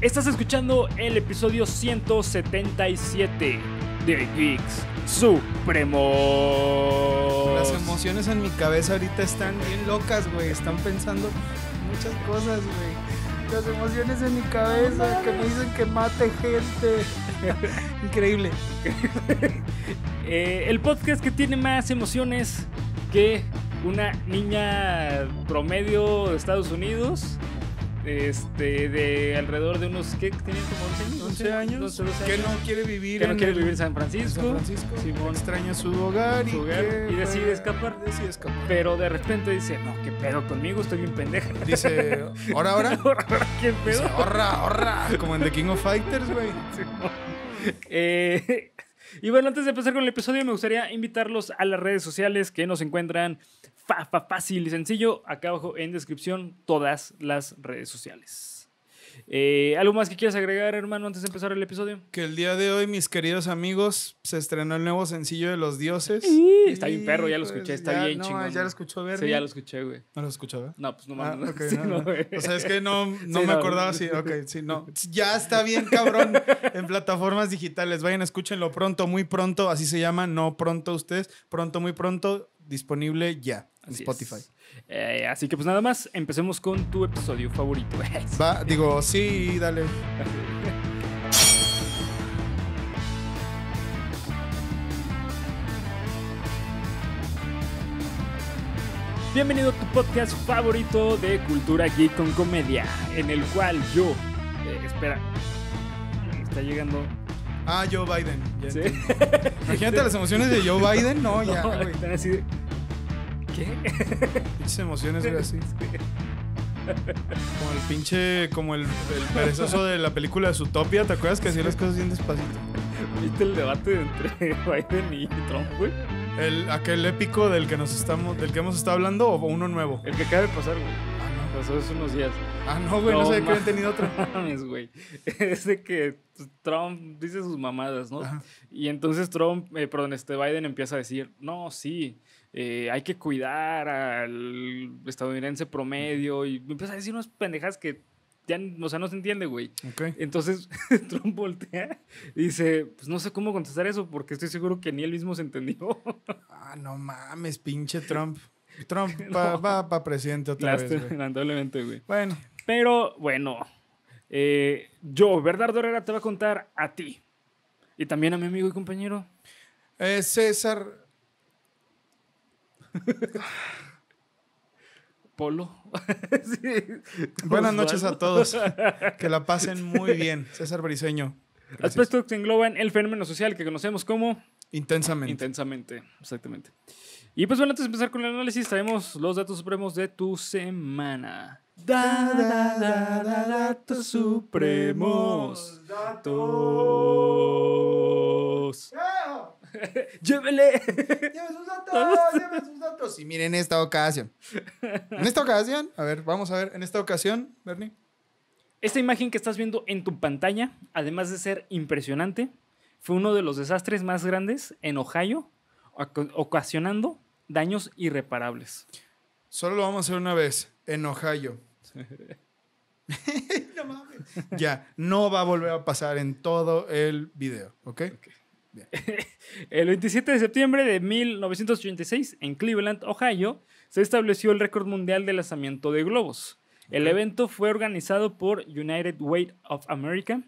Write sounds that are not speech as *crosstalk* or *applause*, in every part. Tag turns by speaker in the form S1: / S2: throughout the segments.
S1: Estás escuchando el episodio 177 de Geeks
S2: Supremo. Las emociones en mi cabeza ahorita están bien locas, güey. Están pensando muchas cosas, güey. Las emociones en mi
S1: cabeza que me dicen que mate gente. *laughs* Increíble. *laughs* Eh, el podcast que tiene más emociones que una niña promedio de Estados Unidos este, de alrededor de unos, ¿qué ¿Tiene como 11, años? 12, años, que no quiere vivir, que en San Francisco, Simón, extraña su hogar, y, decide escapar, decide escapar, pero de repente dice, no, qué pedo conmigo, estoy bien pendeja, *laughs* dice, *laughs* ahora, ahora, qué pedo, ahora, ahora, como en The King of Fighters, güey. *laughs* Eh, y bueno, antes de empezar con el episodio, me gustaría invitarlos a las redes sociales que nos encuentran fácil y sencillo. Acá abajo en descripción todas las redes sociales. Eh, ¿Algo más que quieras agregar, hermano, antes de empezar el episodio? Que el día de hoy, mis queridos amigos, se estrenó el nuevo sencillo de Los Dioses. está bien perro, ya lo pues, escuché, está bien no, chingón. Ya lo
S2: escuchó ver. Sí, ya lo escuché, güey. ¿No lo escuchaba? Eh? No, pues no ah, mames. *laughs* o sea, es que no, *laughs* me acordaba sí, ok, sí, no. Ya está bien, cabrón, en plataformas digitales. Vayan, escúchenlo pronto, muy pronto, así se llama, no pronto ustedes, pronto, muy pronto, disponible ya en Spotify.
S1: Eh, así que pues nada más, empecemos con tu episodio favorito. *laughs* Va, digo, sí, dale. Bienvenido a tu podcast favorito de cultura geek con comedia, en el cual yo... Eh, espera, está llegando Ah, Joe Biden. Imagínate las emociones de Joe *laughs* Biden. No, ya, Están así de, ¿Qué? *laughs*
S2: Pinches emociones, güey, así.
S3: Como
S2: el pinche, como el, el perezoso de la película de Zootopia, ¿te acuerdas que hacía las cosas bien despacito? ¿Viste el debate entre *laughs* Biden y Trump, güey? El, aquel épico del que nos estamos, del que hemos estado hablando o uno
S1: nuevo. El que acaba de pasar, güey. Ah, no. Pasó hace unos días. Ah, no,
S2: güey, no, sé que habían tenido
S3: otro. *laughs* Mames,
S1: güey. Es de que Trump dice sus mamadas, ¿no? Y entonces Trump, eh, perdón, este Biden empieza a decir, no, sí, eh, hay que cuidar al estadounidense promedio y empieza a decir unas pendejas que ya, o sea, no se entiende, güey. Entonces *laughs* Trump voltea y dice, pues no sé cómo contestar eso porque estoy seguro que ni él mismo se entendió. *laughs* ah, no mames, pinche Trump. *laughs* Trump va
S2: para presidente otra vez.
S1: Lamentablemente, güey. Bueno. Pero bueno, eh, yo, Bernardo Herrera, te va a contar a ti. Y también a mi amigo y compañero. Eh, César Polo. *laughs* Buenas noches a todos. Que la pasen muy *laughs* bien. César Briseño. Las Aspectos que engloban el fenómeno social que conocemos como... Intensamente. Intensamente, exactamente. Y pues bueno, antes de empezar con el análisis, traemos los datos supremos de tu semana.
S2: datos supremos. Datos. *laughs* ¡Llévele! ¡Lleve
S3: sus datos! sus datos!
S2: Y miren esta ocasión.
S3: En esta ocasión,
S1: a ver, vamos a ver, en esta ocasión, Bernie. Esta imagen que estás viendo en tu pantalla, además de ser impresionante, fue uno de los desastres más grandes en Ohio, ocasionando daños irreparables.
S2: Solo lo vamos a hacer una vez, en Ohio. *laughs* *laughs*
S1: Ya, no va a volver a pasar en todo el video, ¿ok? okay el 27 de septiembre de 1986, en Cleveland, Ohio, se estableció el récord mundial de lanzamiento de globos. El evento fue organizado por United Way of America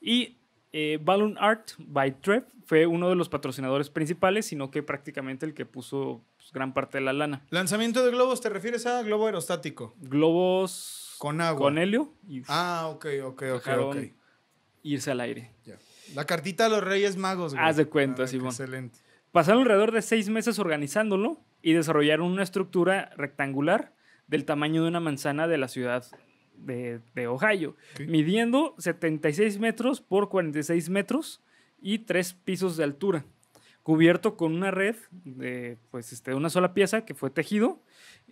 S1: y eh, Balloon Art by Trev fue uno de los patrocinadores principales, sino que prácticamente el que puso pues, gran parte de la lana. ¿Lanzamiento de globos te refieres a globo aerostático? Globos con agua. Con helio.
S2: Y, ah, ok,
S1: ok, ok. okay. irse al aire. La cartita de los Reyes Magos, Haz de cuenta, ah, Simón. Excelente. Pasaron alrededor de seis meses organizándolo y desarrollaron una estructura rectangular del tamaño de una manzana de la ciudad de, Ohio, midiendo 76 metros por 46 metros y tres pisos de altura, cubierto con una red de pues, este, una sola pieza que fue tejido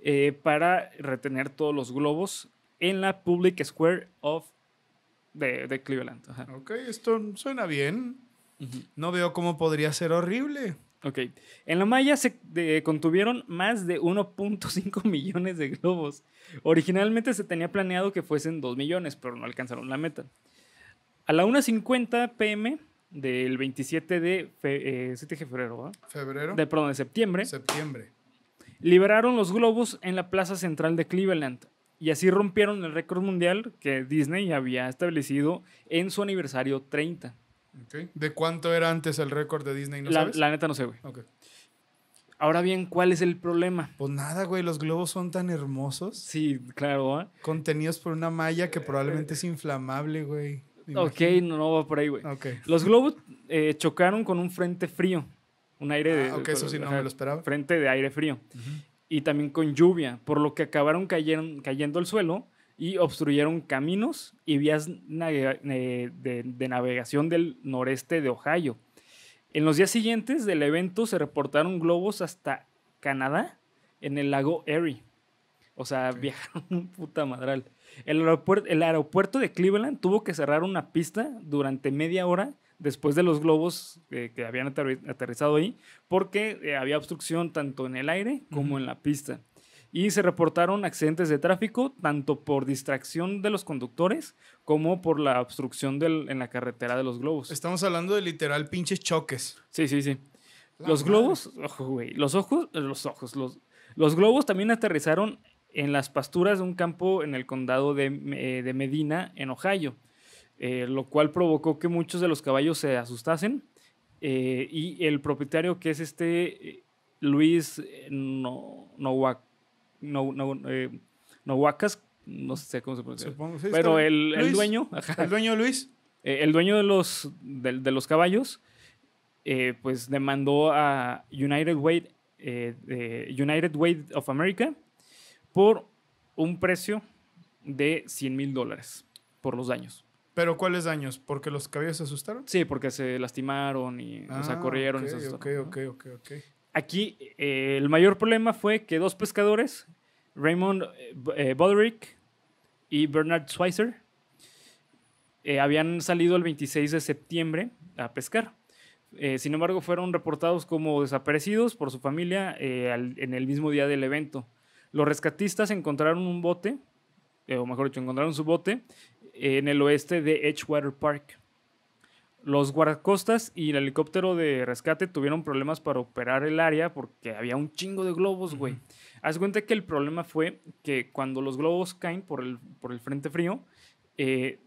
S1: eh, para retener todos los globos en la Public Square of de, Cleveland. Ok, esto suena bien. No veo cómo podría ser horrible. Ok. En la Maya se contuvieron más de 1.5 *laughs* millones de globos. Originalmente se tenía planeado que fuesen 2 millones, pero no alcanzaron la meta. A la 1.50 pm del 27 de, 7 eh, febrero, ¿verdad? ¿Febrero? De, perdón, de septiembre. Septiembre. Liberaron los globos en la plaza central de Cleveland. Y así rompieron el récord mundial que Disney había establecido en su aniversario 30. ¿De cuánto era antes el récord de Disney?
S2: la, neta no sé, güey.
S1: Ahora bien, ¿cuál es el problema? Pues nada, güey, los
S2: globos son tan hermosos. Sí, claro. ¿eh? Contenidos por una malla que probablemente es inflamable, güey.
S1: Ok, no, no, va por ahí, güey. Los globos eh, chocaron con un frente frío. Un aire ah, de. ok, eso sí, no me lo esperaba. Frente de aire frío y también con lluvia, por lo que acabaron cayendo al suelo y obstruyeron caminos y vías eh, de, navegación del noreste de Ohio. En los días siguientes del evento se reportaron globos hasta Canadá en el lago Erie. O sea, viajaron *laughs* un puta madral. el aeropuerto de Cleveland tuvo que cerrar una pista durante media hora después de los globos eh, que habían aterrizado ahí, porque eh, había obstrucción tanto en el aire como en la pista. Y se reportaron accidentes de tráfico tanto por distracción de los conductores como por la obstrucción en la carretera de los globos. Estamos hablando de literal pinches choques. Sí, sí, sí. los globos, güey, los ojos, eh, los ojos, los, globos también aterrizaron en las pasturas de un campo en el condado de, de Medina, en Ohio. Eh, lo cual provocó que muchos de los caballos se asustasen eh, y el propietario que es este eh, Luis no, no, no, no sé cómo se pronuncia. pero el, dueño. el dueño Luis. el dueño de los, de, los caballos, pues demandó a United Way, United Way of America por un precio de 100 mil dólares por los daños.
S2: ¿Pero cuáles daños? ¿Porque los caballos se asustaron?
S1: Sí, porque se lastimaron y nos o ah, corrieron. ok, ok, ok, ok. Aquí eh, el mayor problema fue que dos pescadores, Raymond eh, eh, Bodrick y Bernard schweizer habían salido el 26 de septiembre a pescar. sin embargo, fueron reportados como desaparecidos por su familia en el mismo día del evento. Los rescatistas encontraron un bote o mejor dicho, encontraron su bote en el oeste de Edgewater Park. Los guardacostas y el helicóptero de rescate tuvieron problemas para operar el área porque había un chingo de globos, güey. Haz cuenta que el problema fue que cuando los globos caen por el, por el frente frío, eh,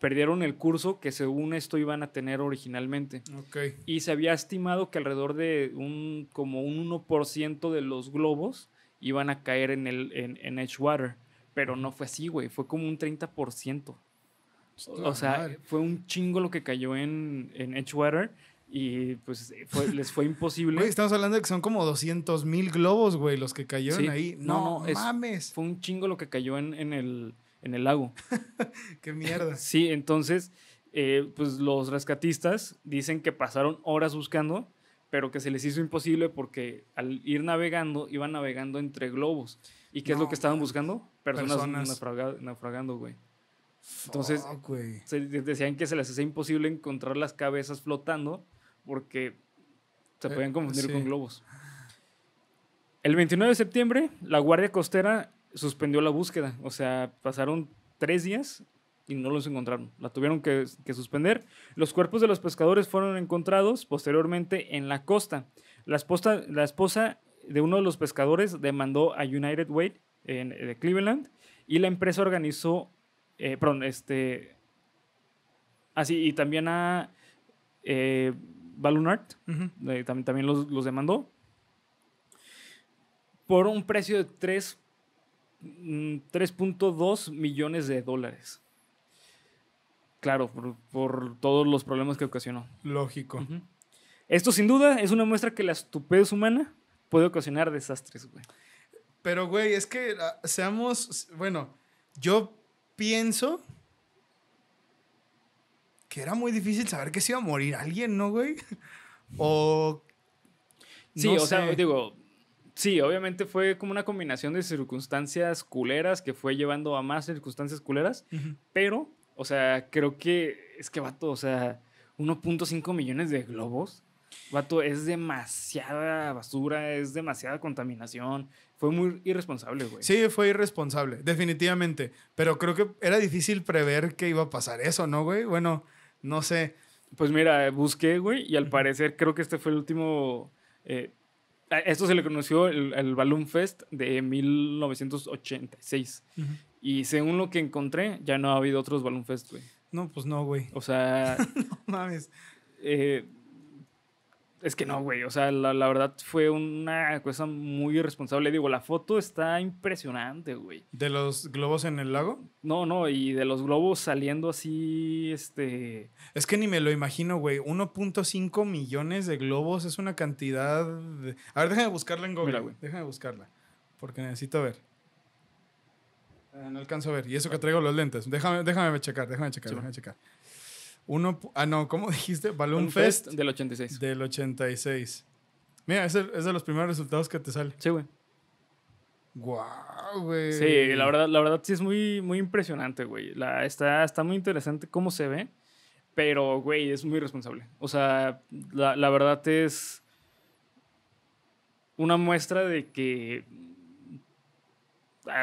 S1: perdieron el curso que según esto iban a tener originalmente. Okay. Y se había estimado que alrededor de un, como un 1% de los globos iban a caer en, el, en, en Edgewater. Pero no fue así, güey. Fue como un 30%. o sea, fue un chingo lo que cayó en, en Edgewater. Y pues les fue imposible.
S2: estamos hablando de que son como 200 mil globos, güey, los que cayeron ahí. No, no,
S1: mames. fue un chingo lo que cayó en, en, el, en el lago. *laughs* Qué mierda. sí, entonces, eh, pues los rescatistas dicen que pasaron horas buscando, pero que se les hizo imposible porque al ir navegando, iban navegando entre globos. ¿Y qué es lo que estaban buscando? Personas, personas. naufragando, güey. Entonces, decían que se les hacía imposible encontrar las cabezas flotando porque se eh, podían confundir con globos. El 29 de septiembre, la Guardia Costera suspendió la búsqueda. O sea, pasaron tres días y no los encontraron. La tuvieron que, suspender. Los cuerpos de los pescadores fueron encontrados posteriormente en la costa. La la esposa de uno de los pescadores demandó a United Way en, de Cleveland y la empresa organizó, eh, perdón, este, así, y también a eh, Balloon Art, eh, también, también los, demandó, por un precio de 3.2 mm, millones de dólares. Claro, por, todos los problemas que ocasionó. Lógico. Esto sin duda es una muestra que la estupidez humana puede ocasionar desastres, güey.
S2: Pero, güey, es que ah, seamos, bueno, yo pienso que era muy difícil saber que se iba a morir alguien, ¿no, güey? O...
S1: sí, o sea, digo, sí, obviamente fue como una combinación de circunstancias culeras que fue llevando a más circunstancias culeras, pero, o sea, creo que es que todo. o sea, 1.5 millones de globos. Vato, es demasiada basura, es demasiada contaminación. Fue muy irresponsable,
S2: güey. Sí, fue irresponsable, definitivamente. Pero creo que era difícil prever que iba a pasar eso, ¿no, güey? Bueno, no sé.
S1: Pues mira, busqué, güey, y al parecer creo que este fue el último... Eh, esto se le conoció el, Balloon Fest de 1986. Y según lo que encontré, ya no ha habido otros Balloon Fest, güey. No, pues no, güey. O sea... *laughs* no mames. Eh, es que no, güey. O sea, la, verdad fue una cosa muy irresponsable. Digo, la foto está impresionante, güey. ¿De los globos en el lago? No, no, y de los globos saliendo así, este. Es que ni me lo imagino, güey. 1.5 millones de globos
S2: es una cantidad. De... A ver, déjame buscarla en Google, güey. Déjame buscarla. Porque necesito ver. Eh, no alcanzo a ver. Y eso que ah. traigo los lentes. Déjame, déjame checar, déjame checar, déjame checar. Uno, ah, no, ¿cómo *laughs* dijiste? Balloon, Fest, del 86. Del 86. Mira, es, es de los primeros resultados que te sale. Sí, güey. Guau,
S1: wow, güey. Sí, la verdad, la verdad sí es muy, muy impresionante, güey. La, está, está muy interesante cómo se ve, pero, güey, es muy responsable. O sea, la, verdad es una muestra de que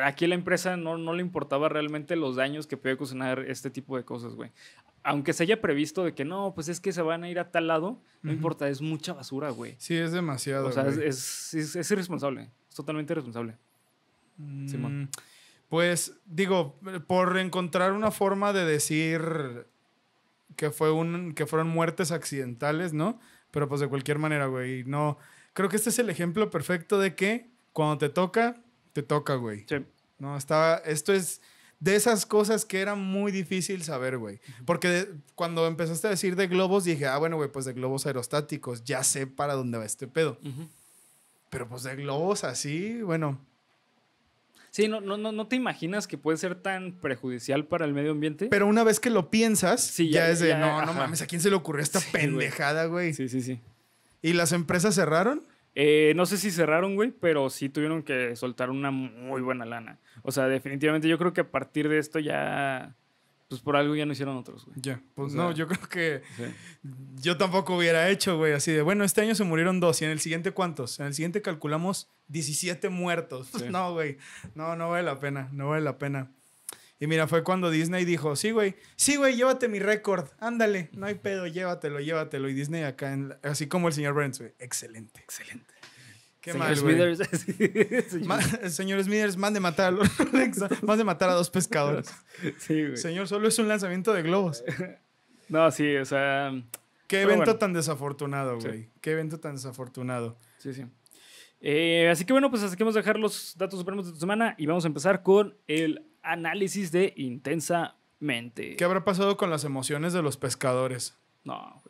S1: aquí la empresa no, le importaba realmente los daños que puede ocasionar este tipo de cosas, güey aunque se haya previsto de que no, pues es que se van a ir a tal lado, no importa, es mucha basura, güey. Sí, es demasiado. O sea, es, irresponsable, es totalmente irresponsable.
S3: Mm,
S2: Simón. Pues digo, por encontrar una forma de decir que, fue un, que fueron muertes accidentales, ¿no? Pero pues de cualquier manera, güey, no. Creo que este es el ejemplo perfecto de que cuando te toca, te toca, güey. Sí. No, está, esto es de esas cosas que era muy difícil saber, güey. Porque cuando empezaste a decir de globos, dije, ah, bueno, güey, pues de globos aerostáticos, ya sé
S1: para dónde va este pedo. Pero pues de globos así, bueno. Sí, no, no, no, te imaginas que puede ser tan prejudicial para el medio ambiente. Pero una vez que lo
S2: piensas, ya, es de, no, no mames, ¿a quién
S1: se le ocurrió esta pendejada, güey? Sí, sí, sí. ¿Y las empresas cerraron? Eh, no sé si cerraron, güey, pero sí tuvieron que soltar una muy buena lana. O sea, definitivamente yo creo que a partir de esto ya pues por algo ya no hicieron otros, güey. Ya, pues no,
S2: yo creo que yo tampoco hubiera hecho, güey, así de, bueno, este año se murieron dos y en el siguiente cuántos? En el siguiente calculamos 17 muertos. *laughs* No, güey, no, no vale la pena, no vale la pena. Y mira, fue cuando Disney dijo, sí, güey, sí, güey, llévate mi récord, ándale, no hay pedo, llévatelo, llévatelo. Y Disney acá, así como el señor Brent güey, excelente. Excelente. Qué señor mal, *laughs* señor. Smithers, más de matar a más de matar a dos pescadores.
S1: *laughs* Sí,
S3: güey.
S2: Señor, solo es un lanzamiento de
S1: globos. *laughs* No, sí, o sea... Qué evento tan desafortunado, güey. Qué evento tan desafortunado. Sí, sí. Eh, así que bueno, pues así que vamos a dejar los datos supremos de tu semana y vamos a empezar con el análisis de Intensamente. ¿Qué habrá pasado con las emociones de los pescadores? No,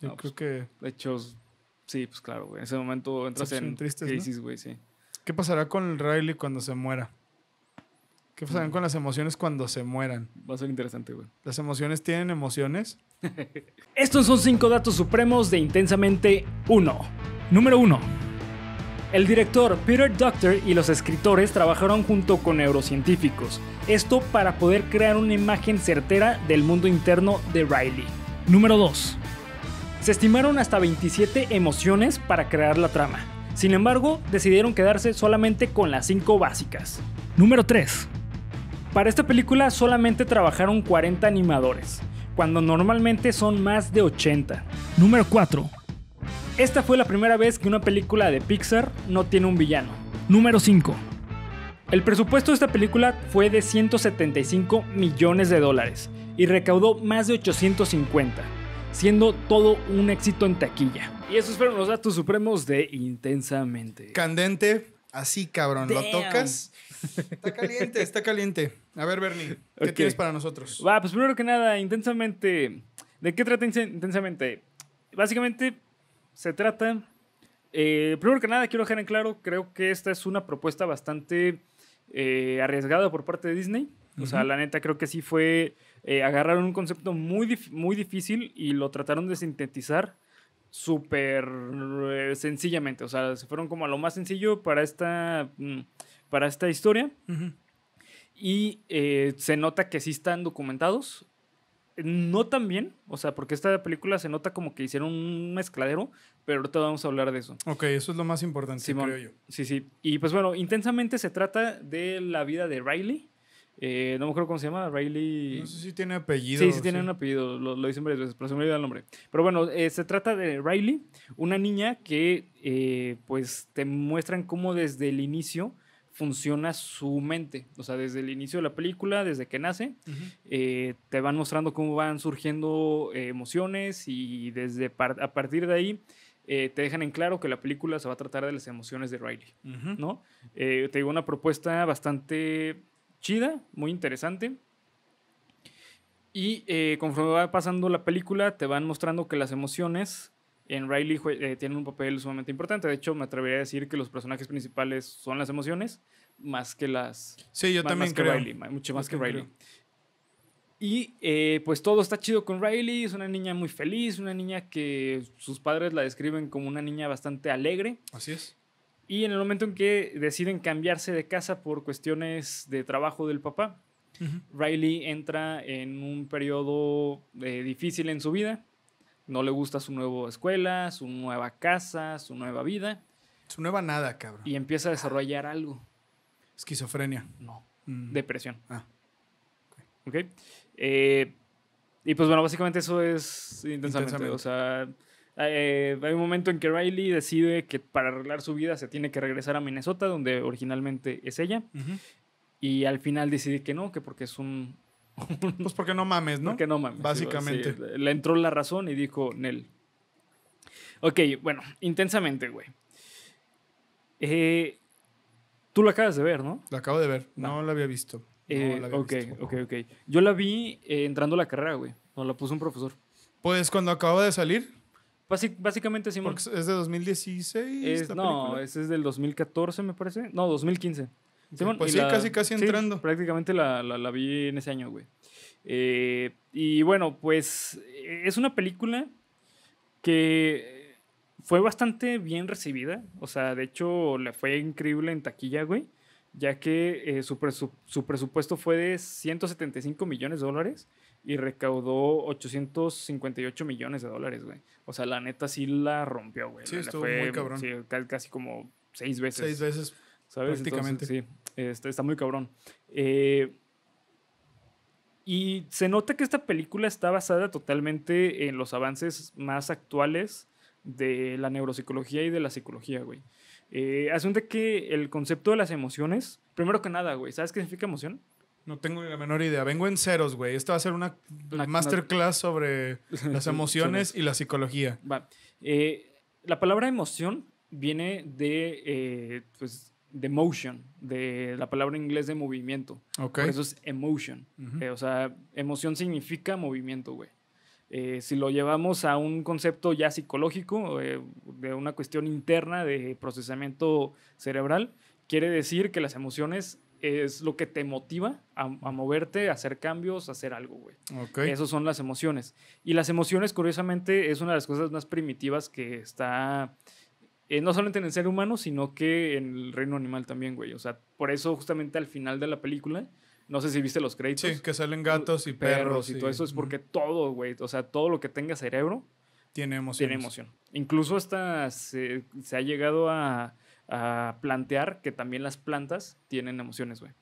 S1: Yo creo pues, que. De hecho, sí, pues claro, güey. En ese momento entras pues, en crisis, güey, sí.
S2: ¿Qué pasará con Riley cuando se
S1: muera? ¿Qué pasará mm. con las emociones cuando se mueran? Va a ser interesante, güey. ¿Las emociones tienen emociones? *laughs* Estos son cinco datos supremos de Intensamente 1. Número 1. El director Peter Doctor y los escritores trabajaron junto con neurocientíficos, esto para poder crear una imagen certera del mundo interno de Riley. Número 2. Se estimaron hasta 27 emociones para crear la trama. Sin embargo, decidieron quedarse solamente con las 5 básicas. Número 3. Para esta película solamente trabajaron 40 animadores, cuando normalmente son más de 80. Número 4. Esta fue la primera vez que una película de Pixar no tiene un villano. Número 5. El presupuesto de esta película fue de 175 millones de dólares y recaudó más de 850, siendo todo un éxito en taquilla. Y esos fueron los datos supremos de Intensamente. Candente, así cabrón, lo tocas. *laughs* Está caliente, está caliente. A ver, Bernie, ¿qué tienes para nosotros? Va, pues primero que nada, Intensamente. ¿De qué trata Intensamente? Básicamente se trata. Eh, primero que nada, quiero dejar en claro, creo que esta es una propuesta bastante eh, arriesgada por parte de Disney. O sea, la neta creo que sí fue, eh, agarraron un concepto muy, muy difícil y lo trataron de sintetizar súper eh, sencillamente. O sea, se fueron como a lo más sencillo para esta, mm, para esta historia. Y se nota que sí están documentados no tan bien, o sea, porque esta película se nota como que hicieron un mezcladero, pero ahorita vamos a hablar de eso.
S2: Ok, eso es lo más importante, creo yo.
S1: Sí, sí. Y pues bueno, intensamente se trata de la vida de Riley. Eh, no me acuerdo cómo se llama, Riley. No sé si tiene apellido. Sí, sí tiene un apellido, lo, dicen varias veces, pero se me olvidó el nombre. Pero bueno, eh, se trata de Riley, una niña que eh, pues te muestran cómo desde el inicio funciona su mente. O sea, desde el inicio de la película, desde que nace, eh, te van mostrando cómo van surgiendo eh, emociones y desde a partir de ahí eh, te dejan en claro que la película se va a tratar de las emociones de Riley, ¿no? te digo, una propuesta bastante chida, muy interesante. Y conforme va pasando la película, te van mostrando que las emociones en Riley eh, tienen un papel sumamente importante. De hecho, me atrevería a decir que los personajes principales son las emociones más que las. Sí, yo también creo. Que Riley, mucho más que Riley. Y eh, pues todo está chido con Riley. Es una niña muy feliz, una niña que sus padres la describen como una niña bastante alegre. Así es. Y en el momento en que deciden cambiarse de casa por cuestiones de trabajo del papá, Riley entra en un periodo eh, difícil en su vida no le gusta su nueva escuela, su nueva casa, su nueva vida. Su nueva nada, cabrón. Y empieza a desarrollar algo. Esquizofrenia. No. Mm. Depresión. Ah. Ok. Eh, y pues bueno, básicamente eso es intensamente. O sea, eh, hay un momento en que Riley decide que para arreglar su vida se tiene que regresar a Minnesota, donde originalmente es ella. Y al final decide que no, que porque es un,
S2: *laughs* Pues porque no mames, ¿no? Porque no
S1: mames. Básicamente. le entró la razón y dijo Nel. Ok, bueno, intensamente, güey. Eh, tú lo acabas de ver, ¿no? La acabo de ver. No, la había visto. no la eh, ok, ok, ok. Yo la vi eh, entrando a la carrera, güey. no la puso un profesor. Pues cuando acababa de salir. básicamente, sí. Porque es de 2016. no, ese es del 2014, me parece. No, 2015 pues sí, casi, casi entrando. prácticamente la, la, vi en ese año, güey. Eh, y bueno, pues eh, es una película que fue bastante bien recibida. O sea, de hecho, le fue increíble en taquilla, güey. Ya que eh, su, su, presupuesto fue de 175 millones de dólares y recaudó 858 millones de dólares, güey. O sea, la neta sí la rompió, güey. Sí, estuvo muy cabrón. Sí, casi como seis veces. Seis veces. Prácticamente. sí. Este, está muy cabrón. Eh, y se nota que esta película está basada totalmente en los avances más actuales de la neuropsicología y de la psicología, güey. Eh, de que el concepto de las emociones, primero que nada, güey, ¿sabes qué significa emoción? No tengo la menor idea. Vengo en ceros, güey. Esto va a ser una,
S2: masterclass sobre *laughs* las emociones y la psicología.
S1: Va. Eh, la palabra emoción viene de eh, pues, de motion, de la palabra en inglés de movimiento. Por eso es emotion. Eh, o sea, emoción significa movimiento, güey. Eh, si lo llevamos a un concepto ya psicológico, eh, de una cuestión interna de procesamiento cerebral, quiere decir que las emociones es lo que te motiva a, moverte, a hacer cambios, a hacer algo, güey. Okay. Esas son las emociones. Y las emociones, curiosamente, es una de las cosas más primitivas que está eh, no solamente en el ser humano, sino que en el reino animal también, güey. O sea, por eso justamente al final de la película, no sé si viste los créditos. Sí, que salen gatos y perros. perros y, todo eso es porque todo, güey, o sea, todo lo que tenga cerebro tiene emoción. Tiene emoción. Incluso hasta se, ha llegado a, plantear que también las plantas tienen emociones, güey.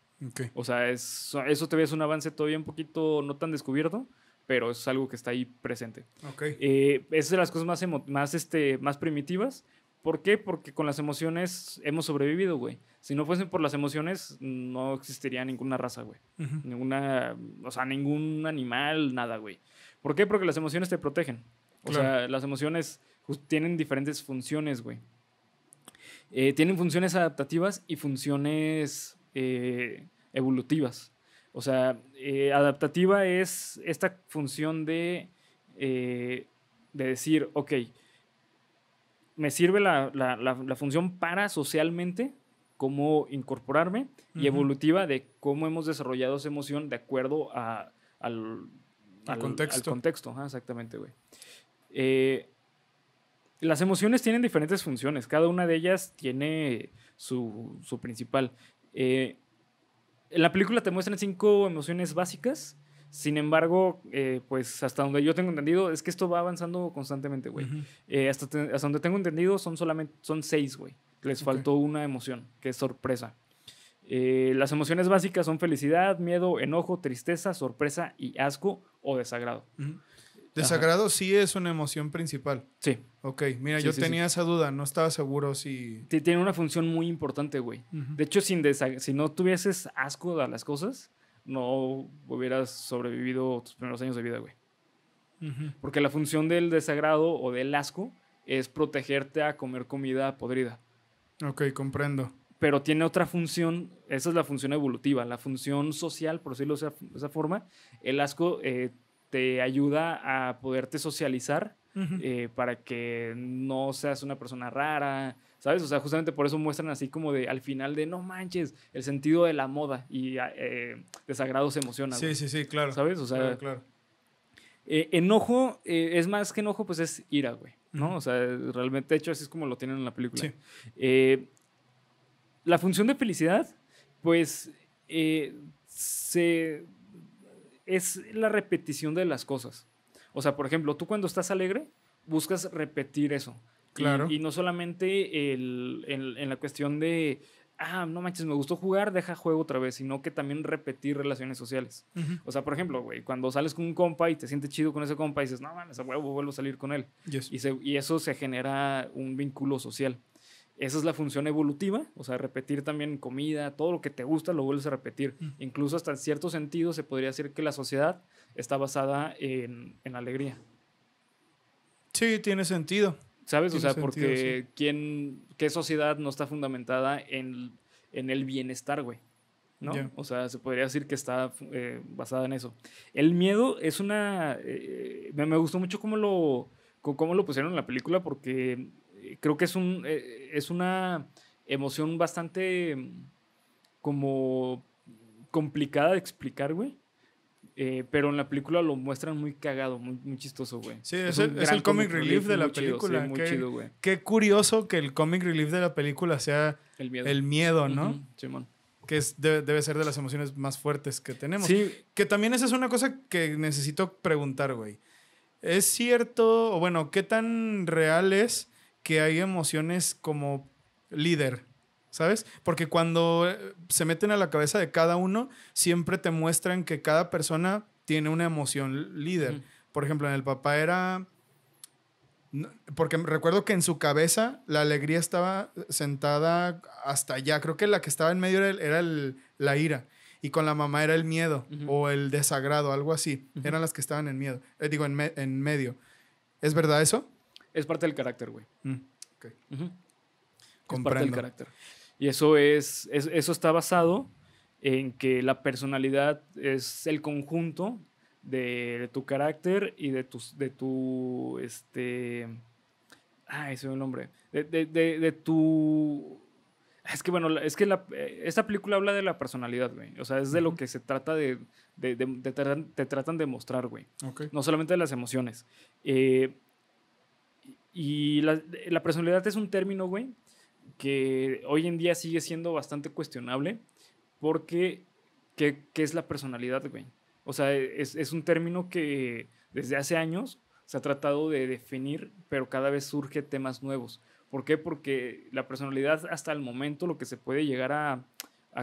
S1: O sea, eso te ves un avance todavía un poquito no tan descubierto, pero es algo que está ahí presente. ok eh, es de las cosas más, más, este, más primitivas ¿Por qué? Porque con las emociones hemos sobrevivido, güey. Si no fuesen por las emociones, no existiría ninguna raza, güey. Ninguna, o sea, ningún animal, nada, güey. ¿Por qué? Porque las emociones te protegen. O sea, las emociones tienen diferentes funciones, güey. Eh, tienen funciones adaptativas y funciones eh, evolutivas. O sea, eh, adaptativa es esta función de, de decir, ok, me sirve la, función para socialmente función cómo incorporarme, y evolutiva de cómo hemos desarrollado esa emoción de acuerdo al, contexto. contexto. Ah, exactamente, güey. Eh, las emociones tienen diferentes funciones, cada una de ellas tiene su, su principal. Eh, en la película te muestran cinco emociones básicas sin embargo, eh, pues hasta donde yo tengo entendido, es que esto va avanzando constantemente, güey. Eh, hasta, donde tengo entendido, son solamente son seis, güey. Les faltó una emoción, que es sorpresa. Eh, las emociones básicas son felicidad, miedo, enojo, tristeza, sorpresa y asco o desagrado. Desagrado sí es una emoción principal. Sí. Ok, mira, yo tenía esa duda, no estaba
S2: seguro si...
S1: tiene una función muy importante, güey. De hecho, sin si no tuvieses asco a las cosas, no hubieras sobrevivido tus primeros años de vida, güey. Porque la función del desagrado o del asco es protegerte a comer comida podrida.
S2: Ok, comprendo.
S1: Pero tiene otra función, esa es la función evolutiva, la función social, por decirlo de esa forma. El asco eh, te ayuda a poderte socializar eh, para que no seas una persona rara, ¿sabes? O sea, justamente por eso muestran así como de al final de no manches, el sentido de la moda y ah, eh, desagrado se emociona. Sí, sí, sí, claro. ¿Sabes? O sea, claro. Eh, enojo, eh, es más que enojo, pues es ira, güey, ¿no? O sea, realmente, hecho, así es como lo tienen en la película. Sí. Eh, la función de felicidad, pues, es la repetición de las cosas. O sea, por ejemplo, tú cuando estás alegre, buscas repetir eso. Y, no solamente en la cuestión de, ah, no manches, me gustó jugar, deja juego otra vez, sino que también repetir relaciones sociales. O sea, por ejemplo, cuando sales con un compa y te sientes chido con ese compa y dices, no mames, huevo, vuelvo a salir con él. Y, eso se genera un vínculo social. Esa es la función evolutiva, o sea, repetir también comida, todo lo que te gusta lo vuelves a repetir. Mm. Incluso hasta en cierto sentido se podría decir que la sociedad está basada en, en alegría.
S2: Sí, tiene sentido. ¿Sabes? O sea, porque
S1: ¿quién, qué sociedad no está fundamentada en, el bienestar, güey? ¿No? O sea, se podría decir que está eh, basada en eso. El miedo es una... Eh, me, gustó mucho cómo lo, cómo lo pusieron en la película porque eh, creo que es, un, es una emoción bastante mm, como complicada de explicar, güey. Eh, pero en la película lo muestran muy cagado, muy, chistoso, güey. Sí, es, el, comic, relief de la película. qué,
S2: Qué curioso que el comic relief de la película sea el miedo, ¿no? sí, Que debe, debe, ser de las emociones más fuertes que tenemos. Sí. Que también esa es una cosa que necesito preguntar, güey. ¿Es cierto, o bueno, qué tan real es que hay emociones como líder? ¿sabes? Porque cuando eh, se meten a la cabeza de cada uno, siempre te muestran que cada persona tiene una emoción líder. Por ejemplo, en el papá era... Porque recuerdo que en su cabeza la alegría estaba sentada hasta allá. Creo que la que estaba en medio era, la ira. Y con la mamá era el miedo o el desagrado, algo así. Eran las que estaban en miedo. Eh, digo, en, medio. ¿Es verdad eso?
S1: Es parte del carácter, güey. Mm, es parte del carácter. Y eso, es, eso está basado en que la personalidad es el conjunto de tu carácter y de tus de tu este ah ese es un nombre de, tu es que bueno es que la, eh, esta película habla de la personalidad güey o sea es de lo que se trata de, te, te, tratan de mostrar güey no solamente de las emociones eh, y la, la, personalidad es un término güey que hoy en día sigue siendo bastante cuestionable porque ¿qué, es la personalidad, güey? O sea, es, un término que desde hace años se ha tratado de definir, pero cada vez surge temas nuevos. ¿Por qué? Porque la personalidad hasta el momento lo que se puede llegar a,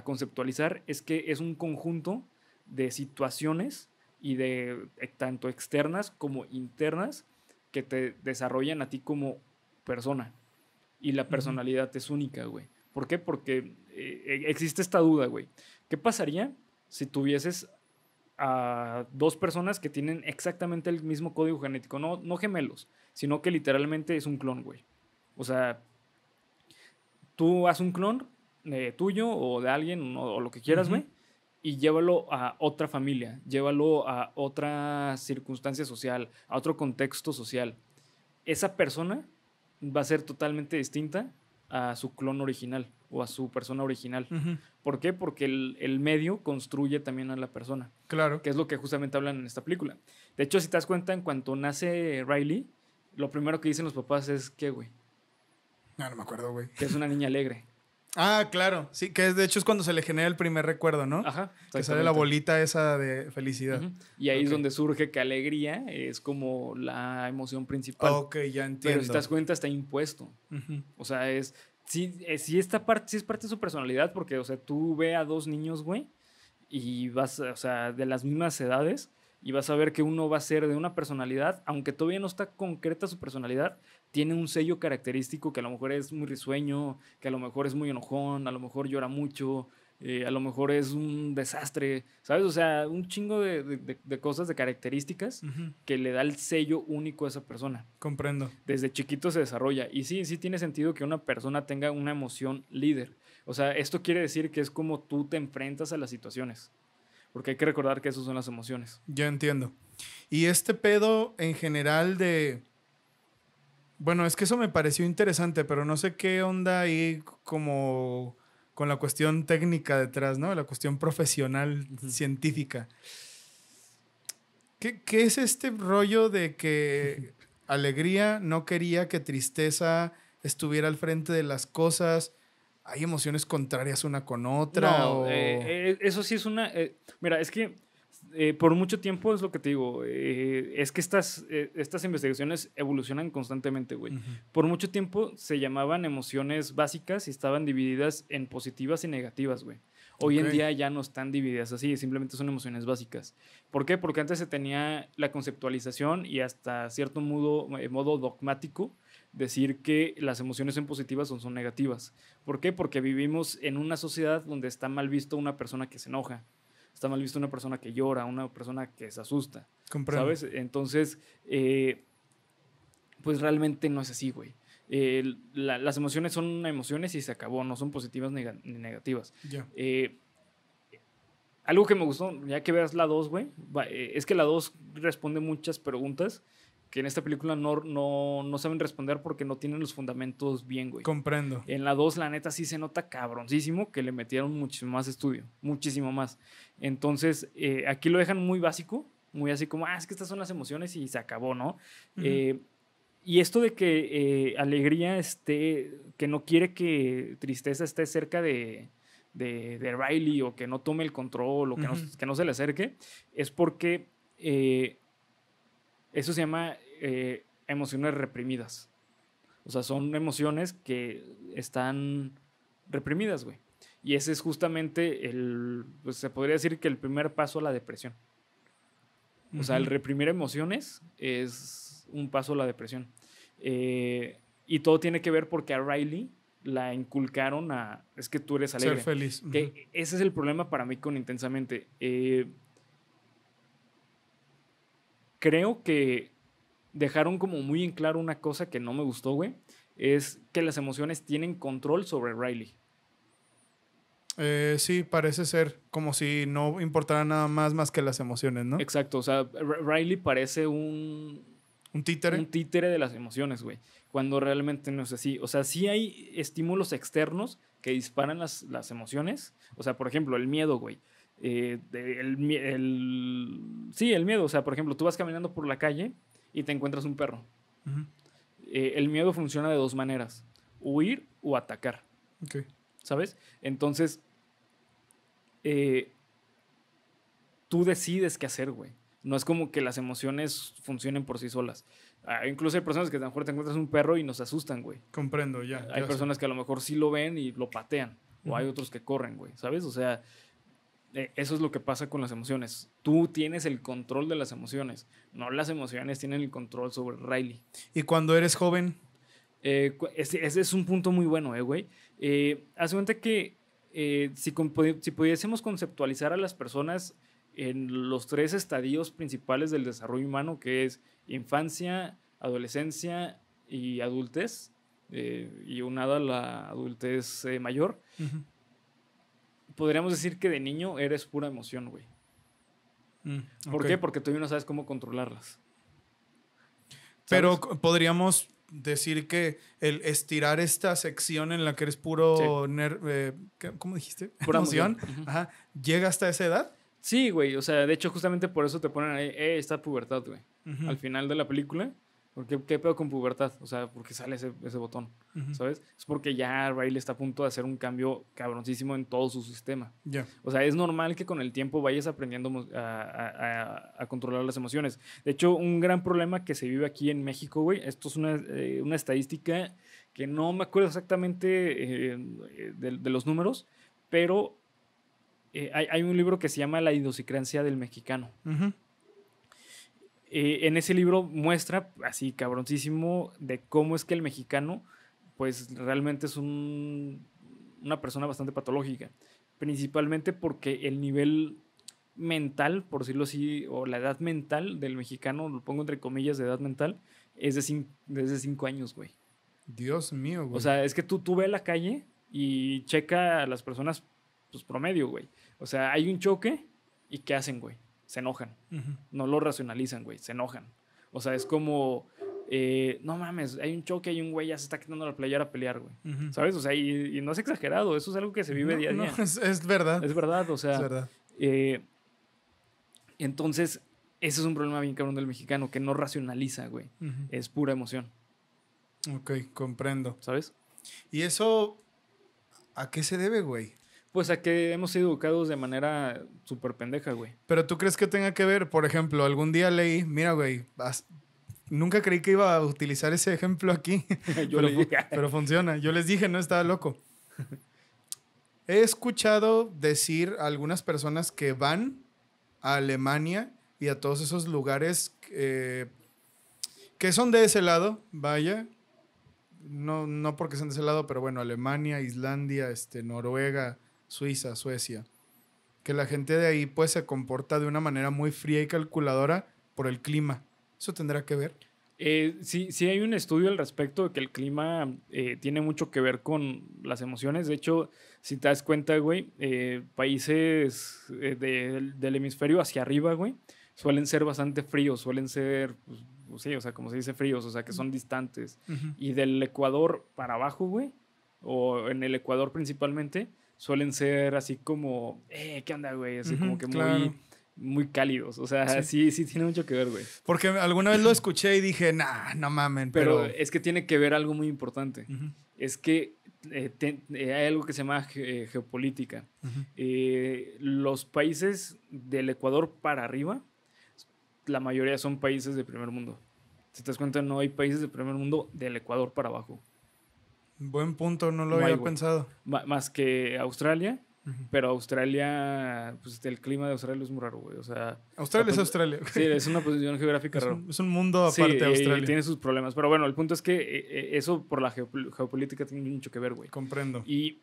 S1: conceptualizar es que es un conjunto de situaciones y de eh, tanto externas como internas que te desarrollan a ti como persona y la personalidad es única, güey. ¿Por qué? Porque eh, e, existe esta duda, güey. ¿Qué pasaría si tuvieses a dos personas que tienen exactamente el mismo código genético? No, no gemelos, sino que literalmente es un clon, güey. O sea, tú haces un clon eh, tuyo o de alguien o, lo que quieras, güey. Y llévalo a otra familia, llévalo a otra circunstancia social, a otro contexto social. Esa persona va a ser totalmente distinta a su clon original o a su persona original. ¿Por qué? Porque el, el, medio construye también a la persona. Claro. Que es lo que justamente hablan en esta película. De hecho, si te das cuenta, en cuanto nace Riley, lo primero que dicen los papás es, que, güey?
S2: No, ah, no me acuerdo, güey.
S1: Que es una niña alegre. Ah, claro. Sí, que de hecho es cuando se le genera el primer
S2: recuerdo, ¿no? Ajá. Que sale la bolita esa de felicidad.
S1: Y ahí es donde surge que alegría es como la emoción principal. Ok, ya entiendo. Pero si te das cuenta, está impuesto. O sea, es. Sí, sí, esta parte, sí es parte de su personalidad, porque, o sea, tú ve a dos niños, güey, y vas, o sea, de las mismas edades, y vas a ver que uno va a ser de una personalidad, aunque todavía no está concreta su personalidad, tiene un sello característico que a lo mejor es muy risueño, que a lo mejor es muy enojón, a lo mejor llora mucho, eh, a lo mejor es un desastre, ¿sabes? O sea, un chingo de, cosas, de características que le da el sello único a esa persona. Comprendo. Desde chiquito se desarrolla. Y sí, sí tiene sentido que una persona tenga una emoción líder. O sea, esto quiere decir que es como tú te enfrentas a las situaciones. Porque hay que recordar que esas son las emociones.
S2: Yo entiendo. Y este pedo en general de bueno, es que eso me pareció interesante, pero no sé qué onda ahí como con la cuestión técnica detrás, ¿no? La cuestión profesional, científica. ¿Qué, ¿Qué, es este rollo de que *laughs* alegría no quería que tristeza estuviera al frente de las cosas? ¿Hay emociones contrarias una con otra? Eh,
S1: eh, eso sí es una... Eh, mira, es que eh, por mucho tiempo es lo que te digo, eh, es que estas, eh, estas investigaciones evolucionan constantemente, güey. Por mucho tiempo se llamaban emociones básicas y estaban divididas en positivas y negativas, güey. Hoy en día ya no están divididas así, simplemente son emociones básicas. ¿Por qué? Porque antes se tenía la conceptualización y hasta cierto modo, modo dogmático decir que las emociones son positivas o son negativas. ¿Por qué? Porque vivimos en una sociedad donde está mal visto una persona que se enoja está mal visto una persona que llora, una persona que se asusta. ¿Sabes? Entonces, eh, pues realmente no es así, güey. Eh, las emociones son emociones y se acabó, no son positivas ni, negativas. Eh, algo que me gustó, ya que veas la 2, güey, es que la 2 responde muchas preguntas que en esta película no, no, no, saben responder porque no tienen los fundamentos bien, güey. Comprendo. En la 2, la neta, sí se nota cabroncísimo que le metieron muchísimo más estudio, muchísimo más. Entonces, eh, aquí lo dejan muy básico, muy así como, ah, es que estas son las emociones y se acabó, ¿no? Eh, y esto de que eh, Alegría esté, que no quiere que Tristeza esté cerca de, de, Riley o que no tome el control o que, no, que no se le acerque, es porque... Eso se llama eh, emociones reprimidas. O sea, son emociones que están reprimidas, güey. Y ese es justamente el, pues se podría decir que el primer paso a la depresión. O sea, el reprimir emociones es un paso a la depresión. Eh, y todo tiene que ver porque a Riley la inculcaron a, es que tú eres alegre. Ser feliz. Que ese es el problema para mí con Intensamente. Eh, creo que dejaron como muy en claro una cosa que no me gustó, güey. Es que las emociones tienen control sobre Riley.
S2: Eh, sí, parece ser como si no importara nada más más que las emociones, ¿no?
S1: Exacto, o sea, Riley parece un... Un títere. Un títere de las emociones, güey. Cuando realmente no es así. O sea, sí hay estímulos externos que disparan las emociones. O sea, por ejemplo, el miedo, güey. Eh, el, sí, el miedo. O sea, por ejemplo, tú vas caminando por la calle y te encuentras un perro. Eh, el miedo funciona de dos maneras, huir o atacar. ¿Sabes? Entonces, eh, tú decides qué hacer, güey. No es como que las emociones funcionen por sí solas. Ah, incluso hay personas que a lo mejor te encuentras un perro y nos asustan, güey. Comprendo, ya. Hay personas que a lo mejor sí lo ven y lo patean. O hay otros que corren, güey. ¿Sabes? O sea, eh, eso es lo que pasa con las emociones. Tú tienes el control de las emociones, no las emociones tienen el control sobre Riley. ¿Y cuando eres joven? Eh, ese, es un punto muy bueno, eh, güey. Eh, cuenta que eh, si, pudiésemos conceptualizar a las personas en los tres estadios principales del desarrollo humano, que es infancia, adolescencia y adultez, y unada la adultez mayor, podríamos decir que de niño eres pura emoción, güey.
S3: Mm, ¿Por qué?
S1: Porque tú no sabes cómo controlarlas.
S2: Pero podríamos decir que el estirar esta sección en la que eres puro eh, ¿cómo dijiste? Pura *laughs* emoción,
S1: llega hasta esa edad. Sí, güey, o sea, de hecho justamente por eso te ponen ahí, eh, pubertad, güey, al final de la película porque qué pedo con pubertad, o sea, porque sale ese, botón, ¿sabes? Es porque ya Riley está a punto de hacer un cambio cabroncísimo en todo su sistema. Ya. O sea, es normal que con el tiempo vayas aprendiendo a, controlar las emociones. De hecho, un gran problema que se vive aquí en México, güey, esto es una, eh, estadística que no me acuerdo exactamente eh, de, los números, pero eh, hay, un libro que se llama La idiosincrasia del mexicano. Uh eh, en ese libro muestra, así cabroncísimo, de cómo es que el mexicano, pues realmente es una persona bastante patológica. Principalmente porque el nivel mental, por decirlo así, o la edad mental del mexicano, lo pongo entre comillas de edad mental, es de, cinco, cinco años, güey.
S2: Dios mío, güey. O
S1: sea, es que tú, tú a la calle y checa a las personas, pues promedio, güey. O sea, hay un choque y ¿qué hacen, güey? se enojan. No lo racionalizan, güey, se enojan. O sea, es como, eh, no mames, hay un choque, hay un güey ya se está quitando la playera a pelear, güey. ¿Sabes? O sea, y, no es exagerado, eso es algo que se vive día a día. *laughs* es, verdad. Es verdad, o sea. verdad. Eh, entonces, ese es un problema bien cabrón del mexicano, que no racionaliza, güey. Es pura emoción. Ok, comprendo. ¿Sabes? Y eso, ¿a qué se debe, güey? pues a que hemos sido educados de manera súper pendeja, güey.
S2: Pero tú crees que tenga que ver, por ejemplo, algún día leí, mira, güey, nunca creí que iba a utilizar ese ejemplo aquí, *laughs* *laughs* Yo pero, pero funciona. Yo les dije, no estaba loco. He escuchado decir a algunas personas que van a Alemania y a todos esos lugares eh, que son de ese lado, vaya. No, no porque sean de ese lado, pero bueno, Alemania, Islandia, este, Noruega, Suiza, Suecia, que la gente de ahí pues se comporta de una manera muy fría y calculadora por el clima. ¿Eso tendrá que ver?
S1: Eh, sí, hay un estudio al respecto de que el clima eh, tiene mucho que ver con las emociones. De hecho, si te das cuenta, güey, eh, países del, hemisferio hacia arriba, güey, suelen ser bastante fríos, suelen ser, pues, pues sí, o sea, como se dice fríos, o sea, que son distantes. Y del Ecuador para abajo, güey, o en el Ecuador principalmente, suelen ser así como, eh, ¿qué onda, güey? Así como que muy, cálidos. O sea, sí. sí. tiene mucho que ver, güey. Porque
S2: alguna vez lo escuché y dije, nah, no mamen. Pero,
S1: es que tiene que ver algo muy importante. Es que eh, eh, hay algo que se llama eh, geopolítica. los países del Ecuador para arriba, la mayoría son países de primer mundo. Si te das cuenta, no hay países de primer mundo del Ecuador para abajo. Buen punto, no lo había pensado. más que Australia, pero Australia, pues el clima de Australia es muy raro, güey. O sea, Australia es Australia. Sí, es una posición geográfica rara. Es un mundo aparte Australia. Sí, tiene sus problemas. Pero bueno, el punto es que eh, eh, eso por la geopolítica tiene mucho que ver, güey. Comprendo. Y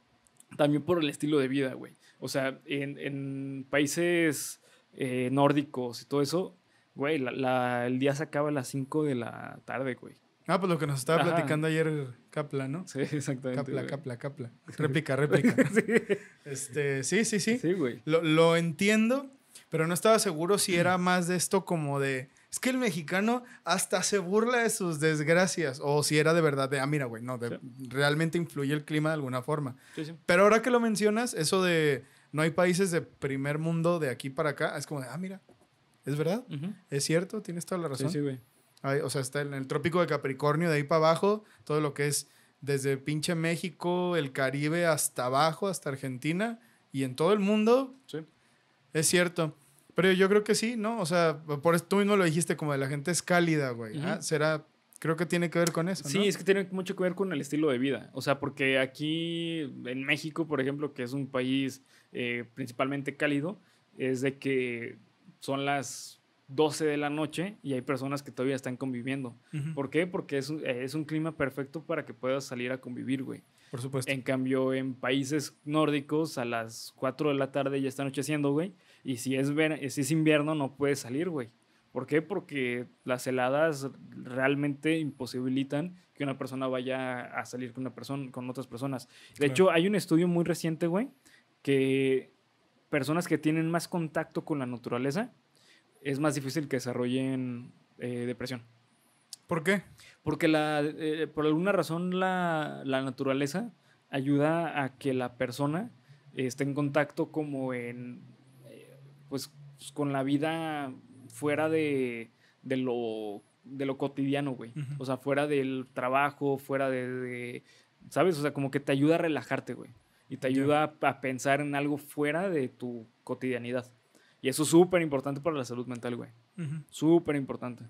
S1: *clears throat* también por el estilo de vida, güey. O sea, en, países eh, nórdicos y todo eso, güey, la, el día se acaba a las 5 de la tarde, güey.
S2: Ah, pues lo que nos estaba platicando ayer Capla, ¿no? Sí, exactamente. Capla, Capla, Capla. *laughs* Réplica, réplica. *laughs* sí.
S1: Este,
S2: sí, sí, sí. Sí, güey. Lo, entiendo, pero no estaba seguro si era *clears throat* más de esto como de. Es que el mexicano hasta se burla de sus desgracias. O si era de verdad de, ah, mira, güey, no, realmente influye el clima de alguna forma. Pero ahora que lo mencionas, eso de no hay países de primer mundo de aquí para acá, es como de, ah, mira, es verdad, es cierto, tienes toda la razón. Sí, sí, güey o sea, está en el trópico de Capricornio, de ahí para abajo, todo lo que es desde pinche México, el Caribe hasta abajo, hasta Argentina y en todo el mundo. Sí. Es cierto. Pero yo creo que sí, ¿no? O sea, por tú mismo lo dijiste, como de la gente es cálida, güey. Ah, será, creo que tiene que ver con eso. Sí, es
S1: que tiene mucho que ver con el estilo de vida. O sea, porque aquí en México, por ejemplo, que es un país eh, principalmente cálido, es de que son las 12 de la noche y hay personas que todavía están conviviendo. ¿Por qué? Porque es un, clima perfecto para que puedas salir a convivir, güey. Por supuesto. En cambio, en países nórdicos, a las 4 de la tarde ya está anocheciendo, güey. Y si es, es invierno, no puedes salir, güey. ¿Por qué? Porque las heladas realmente imposibilitan que una persona vaya a salir con, una persona, con otras personas. De hecho, hay un estudio muy reciente, güey, que personas que tienen más contacto con la naturaleza es más difícil que desarrollen eh, depresión. ¿Por qué? Porque la, eh, por alguna razón la, naturaleza ayuda a que la persona esté en contacto como en, eh, pues, con la vida fuera de, lo, de lo cotidiano, güey. O sea, fuera del trabajo, fuera de, ¿sabes? O sea, como que te ayuda a relajarte, güey. Y te ayuda a pensar en algo fuera de tu cotidianidad. Y eso es súper importante para la salud mental, güey. Súper importante.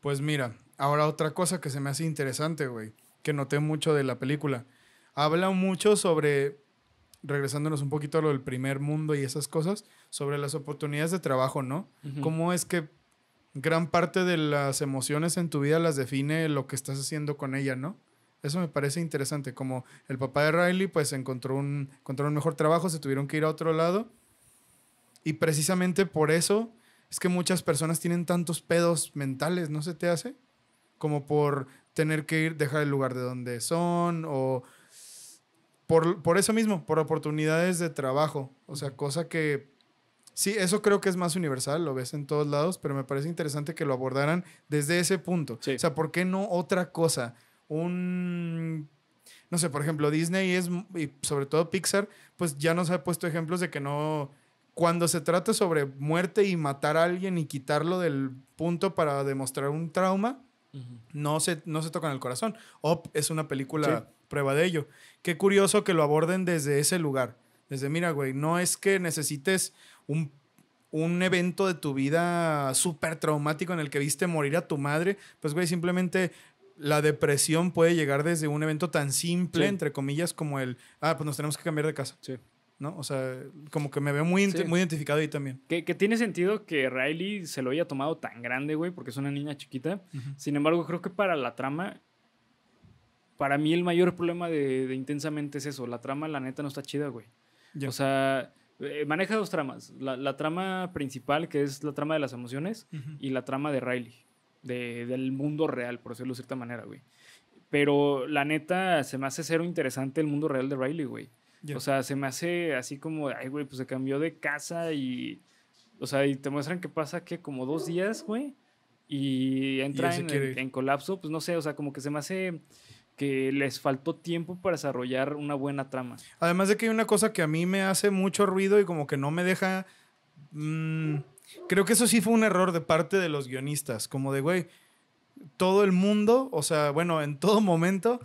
S2: Pues mira, ahora otra cosa que se me hace interesante, güey, que noté mucho de la película. Habla mucho sobre, regresándonos un poquito a lo del primer mundo y esas cosas, sobre las oportunidades de trabajo, ¿no? ¿Cómo es que gran parte de las emociones en tu vida las define lo que estás haciendo con ella, ¿no? Eso me parece interesante, como el papá de Riley pues encontró un, encontró un mejor trabajo, se tuvieron que ir a otro lado y precisamente por eso es que muchas personas tienen tantos pedos mentales, ¿no se te hace? Como por tener que ir, dejar el lugar de donde son o por, eso mismo, por oportunidades de trabajo. O sea, cosa que sí, eso creo que es más universal, lo ves en todos lados, pero me parece interesante que lo abordaran desde ese punto. O sea, ¿por qué no otra cosa? Un no sé, por ejemplo, Disney es, y sobre todo Pixar, pues ya nos ha puesto ejemplos de que no cuando se trata sobre muerte y matar a alguien y quitarlo del punto para demostrar un trauma, no, se, toca se el corazón. Op es una película prueba de ello. Qué curioso que lo aborden desde ese lugar. Desde, mira, güey, no es que necesites un, un evento de tu vida súper traumático en el que viste morir a tu madre. Pues, güey, simplemente la depresión puede llegar desde un evento tan simple, entre comillas, como el, ah, pues nos tenemos que cambiar de casa. Sí. ¿no? O sea, como que me veo muy, muy identificado ahí también.
S1: Que, tiene sentido que Riley se lo haya tomado tan grande, güey, porque es una niña chiquita. Sin embargo, creo que para la trama, para mí el mayor problema de, Intensamente es eso. La trama, la neta, no está chida, güey. O sea, eh, maneja dos tramas. La, trama principal, que es la trama de las emociones, y la trama de Riley, del mundo real, por decirlo de cierta manera, güey. Pero la neta, se me hace cero interesante el mundo real de Riley, güey. O sea, se me hace así como, ay, güey, pues se cambió de casa y, o sea, y te muestran que pasa que como dos días, güey, y entra en, colapso, pues no sé, o sea, como que se me hace que les faltó tiempo para desarrollar una buena trama.
S2: Además de que hay una cosa que a mí me hace mucho ruido y como que no me deja... Mm, creo que eso sí fue un error de parte de los guionistas, como de, güey, todo el mundo, o sea, bueno, en todo momento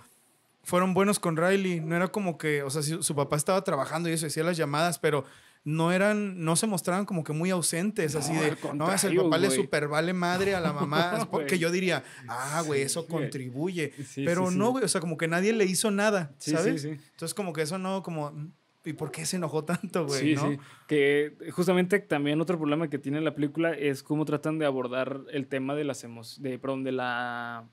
S2: fueron buenos con Riley. No era como que, o sea, si su papá estaba trabajando y eso, hacía las llamadas, pero no eran, no se mostraban como que muy ausentes, así de, no, es el papá le super vale madre a la mamá, *laughs* porque yo diría, ah, güey, eso contribuye, pero no, güey, o sea, como que nadie le hizo nada, ¿sabes? Entonces, como que eso no, como, ¿y por qué se enojó tanto, güey? ¿no? sí,
S1: que justamente también otro problema que tiene la película es cómo tratan de abordar el tema de las emociones, de, perdón, de la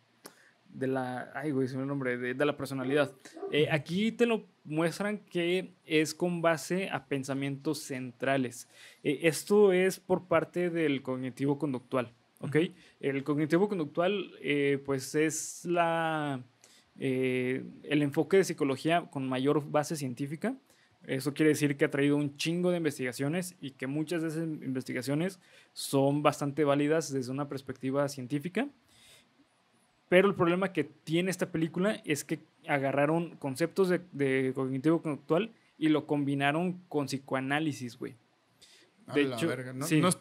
S1: de la, ay güey, nombre, de, la personalidad. Eh, aquí te lo muestran que es con base a pensamientos centrales. Eh, esto es por parte del cognitivo conductual, ¿ok? El cognitivo conductual, eh, pues es la, el enfoque de psicología con mayor base científica. Eso quiere decir que ha traído un chingo de investigaciones y que muchas de esas investigaciones son bastante válidas desde una perspectiva científica. Pero el problema que tiene esta película es que agarraron conceptos de, cognitivo conductual y lo combinaron con psicoanálisis, güey. De hecho,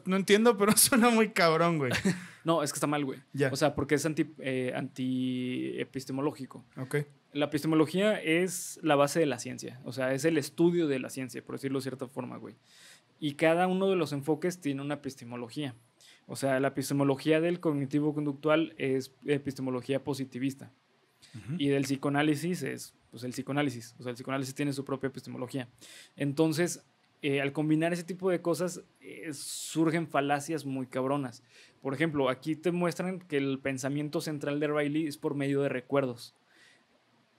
S1: No, entiendo, pero *laughs* suena muy cabrón, güey. *laughs* no, es que está mal, güey. O sea, porque es anti, eh, anti epistemológico. Ok. La epistemología es la base de la ciencia. O sea, es el estudio de la ciencia, por decirlo de cierta forma, güey. Y cada uno de los enfoques tiene una epistemología. O sea, la epistemología del cognitivo conductual es epistemología positivista. Y del psicoanálisis es pues, el psicoanálisis. O sea, el psicoanálisis tiene su propia epistemología. Entonces, eh, al combinar ese tipo de cosas, eh, surgen falacias muy cabronas. Por ejemplo, aquí te muestran que el pensamiento central de Riley es por medio de recuerdos.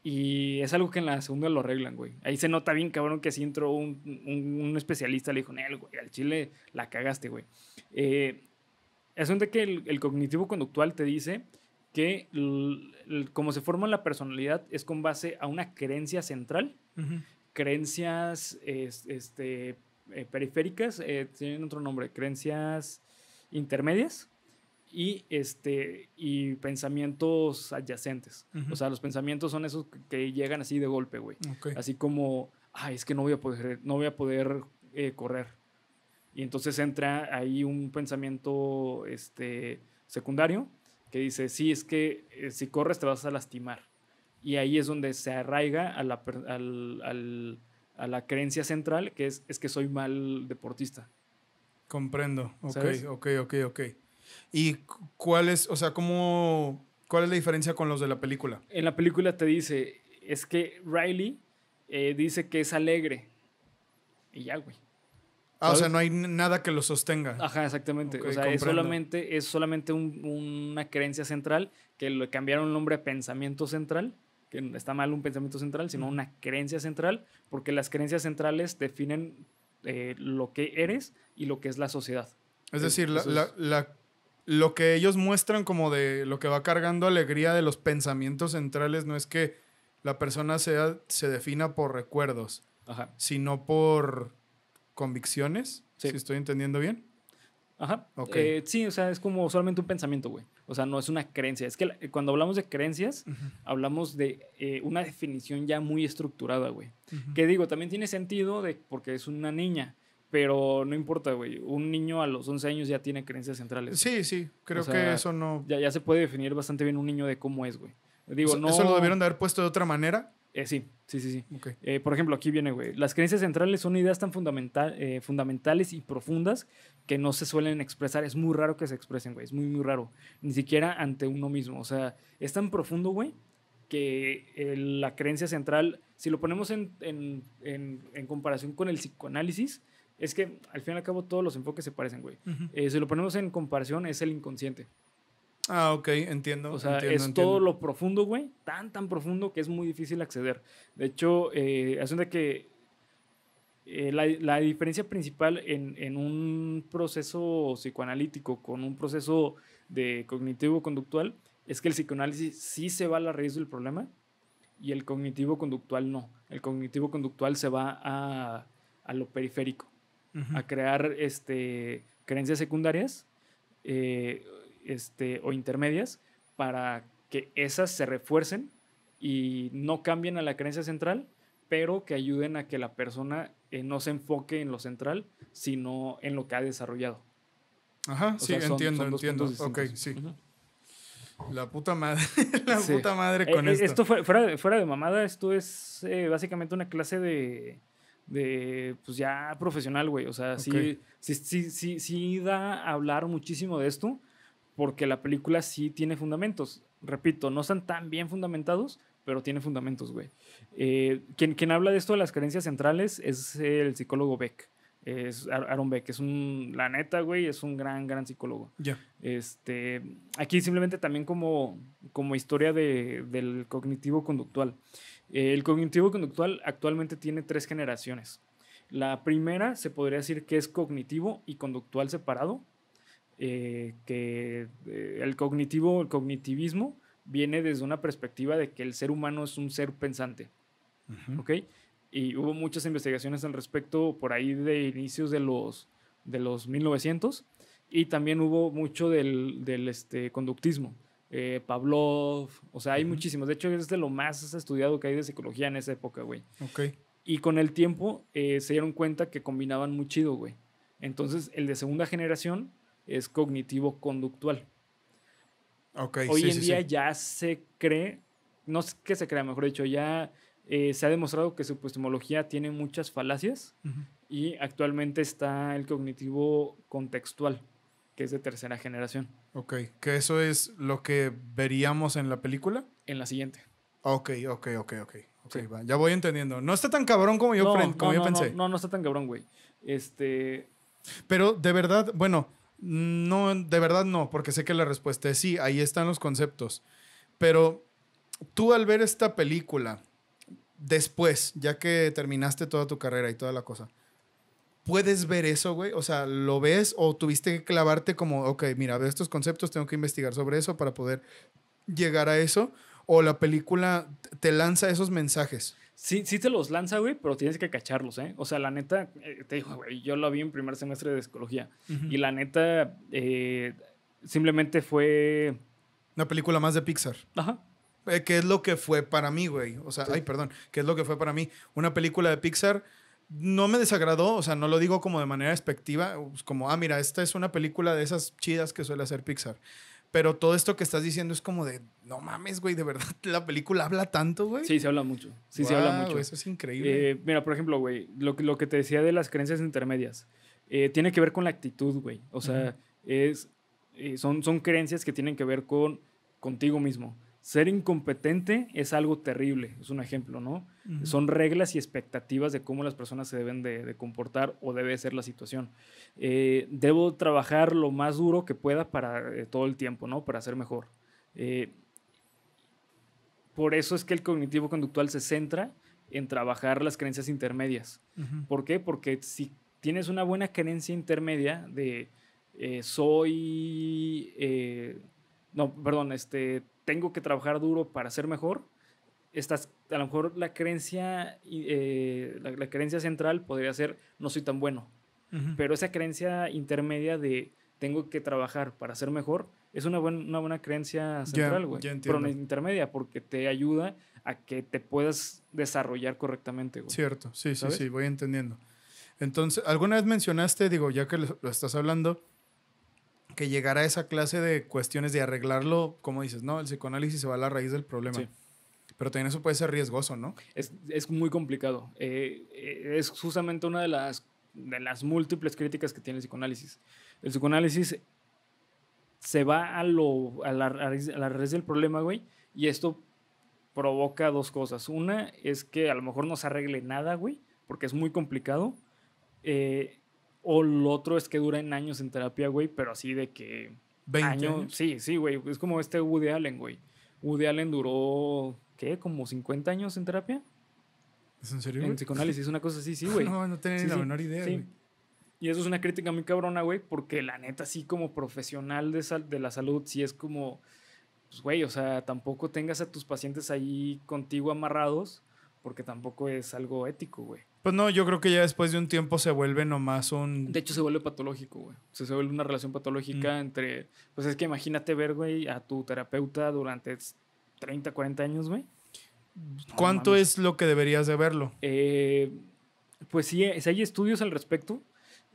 S1: Y es algo que en la segunda lo arreglan, güey. Ahí se nota bien, cabrón, que si entró un, especialista, le dijo, Nel, güey, al chile la cagaste, güey. Eh, es de que el, cognitivo conductual te dice que como se forma la personalidad es con base a una creencia central, creencias este, eh, periféricas, eh, tienen otro nombre, creencias intermedias y, este, y pensamientos adyacentes. O sea, los pensamientos son esos que llegan así de golpe, güey. Así como, ay, es que no voy a poder, no voy a poder eh, correr. Y entonces entra ahí un pensamiento este, secundario que dice, sí, es que eh, si corres te vas a lastimar. Y ahí es donde se arraiga a la, al, a la creencia central, que es, que soy mal deportista.
S2: Comprendo, ok, ok, ok, ok. ¿Y cuál es, o sea, cómo, cuál es la diferencia con los de la película?
S1: En la película te dice, es que Riley eh, dice que es alegre. Y ya, güey. Ah, o sea, no
S2: hay nada que lo sostenga. Ajá,
S1: exactamente. o sea, es solamente, es solamente una creencia central que le cambiaron el nombre a pensamiento central, que está mal un pensamiento central, sino una creencia central, porque las creencias centrales definen eh, lo que eres y lo que es la sociedad. Es decir,
S2: lo que ellos muestran como de lo que va cargando alegría de los pensamientos centrales no es que la persona sea, se defina por recuerdos, sino por
S1: convicciones, si estoy entendiendo bien. Ajá. Okay. Eh, sí, o sea, es como solamente un pensamiento, güey. O sea, no es una creencia. Es que cuando hablamos de creencias, hablamos de eh, una definición ya muy estructurada, güey. Que digo, también tiene sentido de, porque es una niña, pero no importa, güey. Un niño a los 11 años ya tiene creencias centrales. Sí, sí, creo que eso no... Ya, ya se puede definir bastante bien un niño de cómo es, güey. Digo, no... Eso lo debieron de haber puesto de otra manera eh, sí, sí, sí. sí. Eh, por ejemplo, aquí viene, güey. Las creencias centrales son ideas tan fundamental, eh, fundamentales y profundas que no se suelen expresar. Es muy raro que se expresen, güey. Es muy, muy raro. Ni siquiera ante uno mismo. O sea, es tan profundo, güey, que la creencia central, si lo ponemos en, en, en, comparación con el psicoanálisis, es que al fin y al cabo todos los enfoques se parecen, güey. si lo ponemos en comparación, es el inconsciente.
S2: Ah, ok, entiendo. O sea, es todo lo
S1: profundo, güey, tan, tan profundo que es muy difícil acceder. De hecho, eh, de que eh, la, diferencia principal en, en, un proceso psicoanalítico con un proceso de cognitivo-conductual es que el psicoanálisis sí se va a la raíz del problema y el cognitivo-conductual no. El cognitivo-conductual se va a, lo periférico, a crear este, creencias secundarias. Eh, este, o intermedias para que esas se refuercen y no cambien a la creencia central, pero que ayuden a que la persona eh, no se enfoque en lo central, sino en lo que ha desarrollado. Ajá, sí, entiendo, entiendo. Ok, sí. La puta madre, *laughs* la puta madre eh, con eh, esto. fuera, de, fuera de mamada, esto es básicamente una clase de, pues ya profesional, güey. O sea, sí, sí, sí, sí, sí da a hablar muchísimo de esto porque la película sí tiene fundamentos. Repito, no están tan bien fundamentados, pero tiene fundamentos, güey. Eh, quien, habla de esto de las creencias centrales es el psicólogo Beck. Es Aaron Beck, es un, la neta, güey, es un gran, gran psicólogo. Ya. Este, aquí simplemente también como, como historia del cognitivo conductual. Eh, el cognitivo conductual actualmente tiene tres generaciones. La primera se podría decir que es cognitivo y conductual separado, eh, que eh, el cognitivo, el cognitivismo viene desde una perspectiva de que el ser humano es un ser pensante. ¿Ok? Y hubo muchas investigaciones al respecto por ahí de inicios de los, de los 1900 y también hubo mucho del, este, conductismo. Eh, Pavlov, o sea, hay muchísimos. De hecho, es de lo más estudiado que hay de psicología en esa época, güey. Ok. Y con el tiempo eh, se dieron cuenta que combinaban muy chido, güey. Entonces, el de segunda generación es cognitivo-conductual.
S2: Okay, Hoy sí, en día
S1: ya se cree, no es que se crea, mejor dicho, ya eh, se ha demostrado que su epistemología tiene muchas falacias y actualmente está el cognitivo contextual, que es de tercera generación.
S2: Ok, que eso es lo que veríamos en la película. En la siguiente. Ok, ok, ok, ok. okay Ya voy entendiendo. No está tan cabrón como yo, pensé.
S1: No, no, está tan cabrón, güey. Este.
S2: Pero de verdad, bueno, no, de verdad no, porque sé que la respuesta es sí, ahí están los conceptos. Pero tú al ver esta película, después, ya que terminaste toda tu carrera y toda la cosa, ¿puedes ver eso, güey? O sea, ¿lo ves o tuviste que clavarte como, ok, mira, veo estos conceptos, tengo que investigar sobre eso para poder llegar a eso? ¿O la película te lanza esos
S1: mensajes? Sí, sí te los lanza, güey, pero tienes que cacharlos, ¿eh? O sea, la neta, eh, te digo, güey, yo lo vi en primer semestre de psicología. Y la neta, eh, simplemente fue...
S2: Una película más de Pixar. Ajá. Eh, es lo que fue para mí, güey. O sea, ay, perdón, ¿qué es lo que fue para mí. Una película de Pixar no me desagradó, o sea, no lo digo como de manera expectiva, pues, como, ah, mira, esta es una película de esas chidas que suele hacer Pixar. Pero todo esto que estás diciendo es como de,
S1: no mames, güey, de verdad, *laughs* la película habla tanto, güey. Sí, se habla mucho. Sí, se habla mucho. Eso es increíble. Eh, mira, por ejemplo, güey, lo, lo que te decía de las creencias intermedias, eh, tiene que ver con la actitud, güey. O sea, es, eh, son, son creencias que tienen que ver con contigo mismo. Ser incompetente es algo terrible, es un ejemplo, ¿no? Son reglas y expectativas de cómo las personas se deben de, comportar o debe ser la situación. Eh, debo trabajar lo más duro que pueda para eh, todo el tiempo, ¿no? Para ser mejor. Eh, por eso es que el cognitivo conductual se centra en trabajar las creencias intermedias. ¿Por qué? Porque si tienes una buena creencia intermedia de soy, no, perdón, este tengo que trabajar duro para ser mejor, estás, a lo mejor la creencia, eh, la, creencia central podría ser no soy tan bueno, pero esa creencia intermedia de tengo que trabajar para ser mejor es una, una buena creencia central, güey. pero una intermedia porque te ayuda a que te puedas desarrollar correctamente, Cierto, sí, sí, sí,
S2: voy entendiendo. Entonces, alguna vez mencionaste, digo, ya que lo estás hablando, que llegar a esa clase de cuestiones de arreglarlo, como dices, ¿no? El psicoanálisis se va a la raíz del problema. Pero también eso puede ser riesgoso, ¿no?
S1: Es, muy complicado. Eh, es justamente una de las, las múltiples críticas que tiene el psicoanálisis. El psicoanálisis se va a, la, raíz, a la raíz del problema, güey, y esto provoca dos cosas. Una es que a lo mejor no se arregle nada, güey, porque es muy complicado. Eh, o lo otro es que dura en años en terapia, güey, pero así de que... 20 años. Sí, sí, güey. Es como este Woody Allen, güey. Woody Allen duró, ¿qué? ¿Como 50 años en terapia?
S2: ¿Es en serio? En psicoanálisis, una cosa así, sí, *laughs* güey. No, no tenía ni la menor idea, güey.
S1: Y eso es una crítica muy cabrona, güey, porque la neta, así como profesional de, de la salud, sí es como, pues, güey, o sea, tampoco tengas a tus pacientes ahí contigo amarrados porque tampoco es algo ético, güey.
S2: Pues no, yo creo que ya después de un tiempo se vuelve nomás un... De
S1: hecho, se vuelve patológico, güey. se vuelve una relación patológica mm. entre... Pues es que imagínate ver, güey, a tu terapeuta durante 30, 40 años, güey. ¿Cuánto es lo que deberías de verlo? Eh, pues sí, eh, hay estudios al respecto.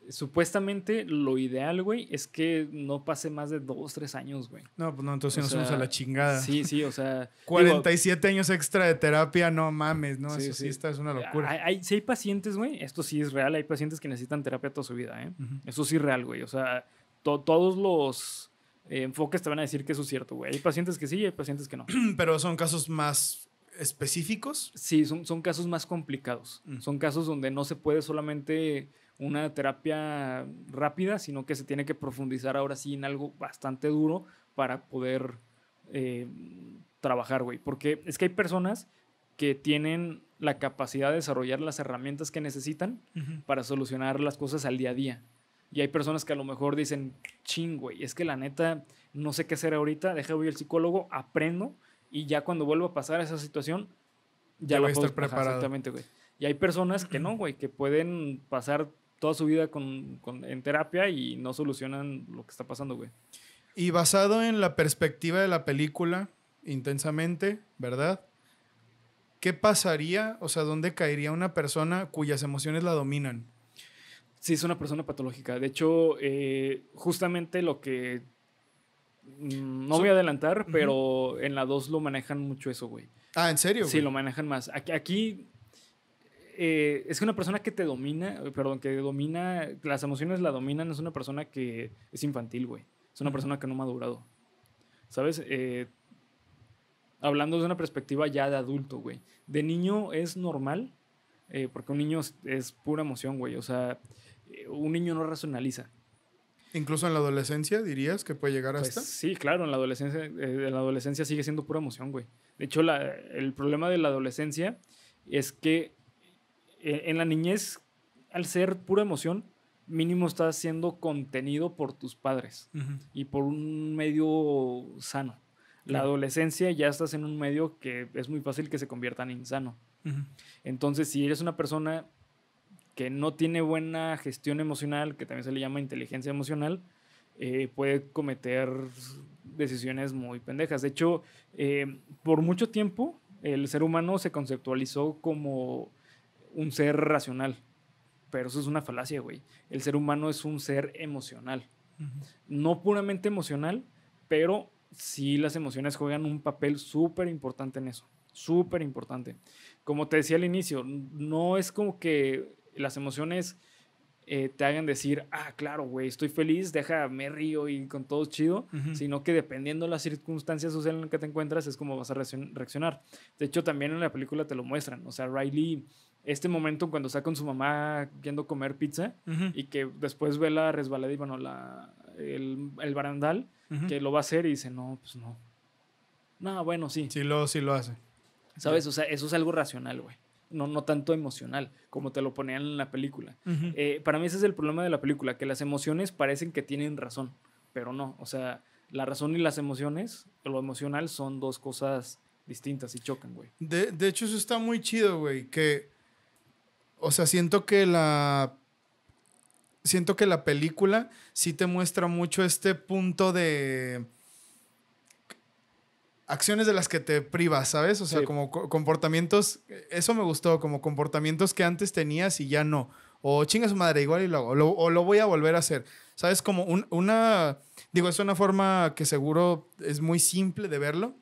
S1: Supuestamente lo ideal, güey, es que no pase más de dos, tres años, güey.
S2: No, pues no, entonces nos vamos a la chingada. Sí,
S1: sí, o sea. 47
S2: *laughs* años extra de terapia, no mames, ¿no? Sí, Eso sí, es una locura.
S1: Hay, si hay pacientes, güey, esto sí es real, hay pacientes que necesitan terapia toda su vida, ¿eh? Eso sí es real, güey. O sea, todos los eh, enfoques te van a decir que eso es cierto, güey. Hay pacientes que sí y hay pacientes que no. *clears throat* Pero son casos más específicos. Sí, son, son casos más complicados. Mm. Son casos donde no se puede solamente una terapia rápida, sino que se tiene que profundizar ahora sí en algo bastante duro para poder eh, trabajar, güey. Porque es que hay personas que tienen la capacidad de desarrollar las herramientas que necesitan para solucionar las cosas al día a día. Y hay personas que a lo mejor dicen, ching, güey, es que la neta no sé qué hacer ahorita, deja voy al psicólogo, aprendo y ya cuando vuelva a pasar esa situación, ya, lo la voy a estar preparado. Y hay personas que no, güey, que pueden pasar toda su vida con, en terapia y no solucionan lo que está pasando, güey.
S2: Y basado en la perspectiva de la película, intensamente, ¿verdad? ¿Qué pasaría, o sea, dónde caería una persona cuyas emociones la dominan? Sí, es una persona
S1: patológica. De hecho, eh, justamente lo que... Mm, no voy a adelantar, pero en la 2 lo manejan mucho eso, güey.
S2: Ah, ¿en serio? Sí, lo
S1: manejan más. Aquí, aquí eh, es una persona que te domina, eh, perdón, que domina, las emociones la dominan, es una persona que es infantil, güey. Es una persona que no ha madurado. ¿Sabes? Eh, hablando de una perspectiva ya de adulto, güey. De niño es normal, eh, porque un niño es, pura emoción, güey. O sea, un niño no racionaliza. Incluso en la adolescencia dirías que puede llegar pues hasta. sí, claro, en la adolescencia, en la adolescencia sigue siendo pura emoción, güey. De hecho, el problema de la adolescencia es que eh, en la niñez, al ser pura emoción, mínimo estás siendo contenido por tus padres y por un medio sano. La adolescencia ya estás en un medio que es muy fácil que se convierta en insano. Entonces, si eres una persona que no tiene buena gestión emocional, que también se le llama inteligencia emocional, eh, puede cometer decisiones muy pendejas. De hecho, eh, por mucho tiempo el ser humano se conceptualizó como un ser racional. Pero eso es una falacia, güey. El ser humano es un ser emocional. No puramente emocional, pero sí las emociones juegan un papel súper importante en eso. Súper importante. Como te decía al inicio, no es como que las emociones eh, te hagan decir, ah, claro, güey, estoy feliz, deja, me río y con todo chido, sino que dependiendo de las circunstancias sociales en las que te encuentras es como vas a reaccionar. De hecho, también en la película te lo muestran, o sea, Riley este momento cuando está con su mamá yendo a comer pizza y que después ve la resbaladita, bueno, la, el, barandal, que lo va a hacer y dice, no, pues no. No, bueno, sí. Sí lo, sí lo hace. ¿Sabes? O sea, eso es algo racional, güey. No, no tanto emocional, como te lo ponían en la película. Eh, para mí ese es el problema de la película, que las emociones parecen que tienen razón, pero no. O sea, la razón y las emociones, lo emocional, son dos cosas distintas y chocan, güey. De, de hecho, eso está muy
S2: chido, güey, que o sea, siento que la. Siento que la película sí te muestra mucho este punto de. Acciones de las que te privas, ¿sabes? O sea, como comportamientos. Eso me gustó, como comportamientos que antes tenías y ya no. O chinga su madre, igual y lo hago. o lo voy a volver a hacer. ¿Sabes? Como una. Digo, es una forma que seguro es muy simple de verlo.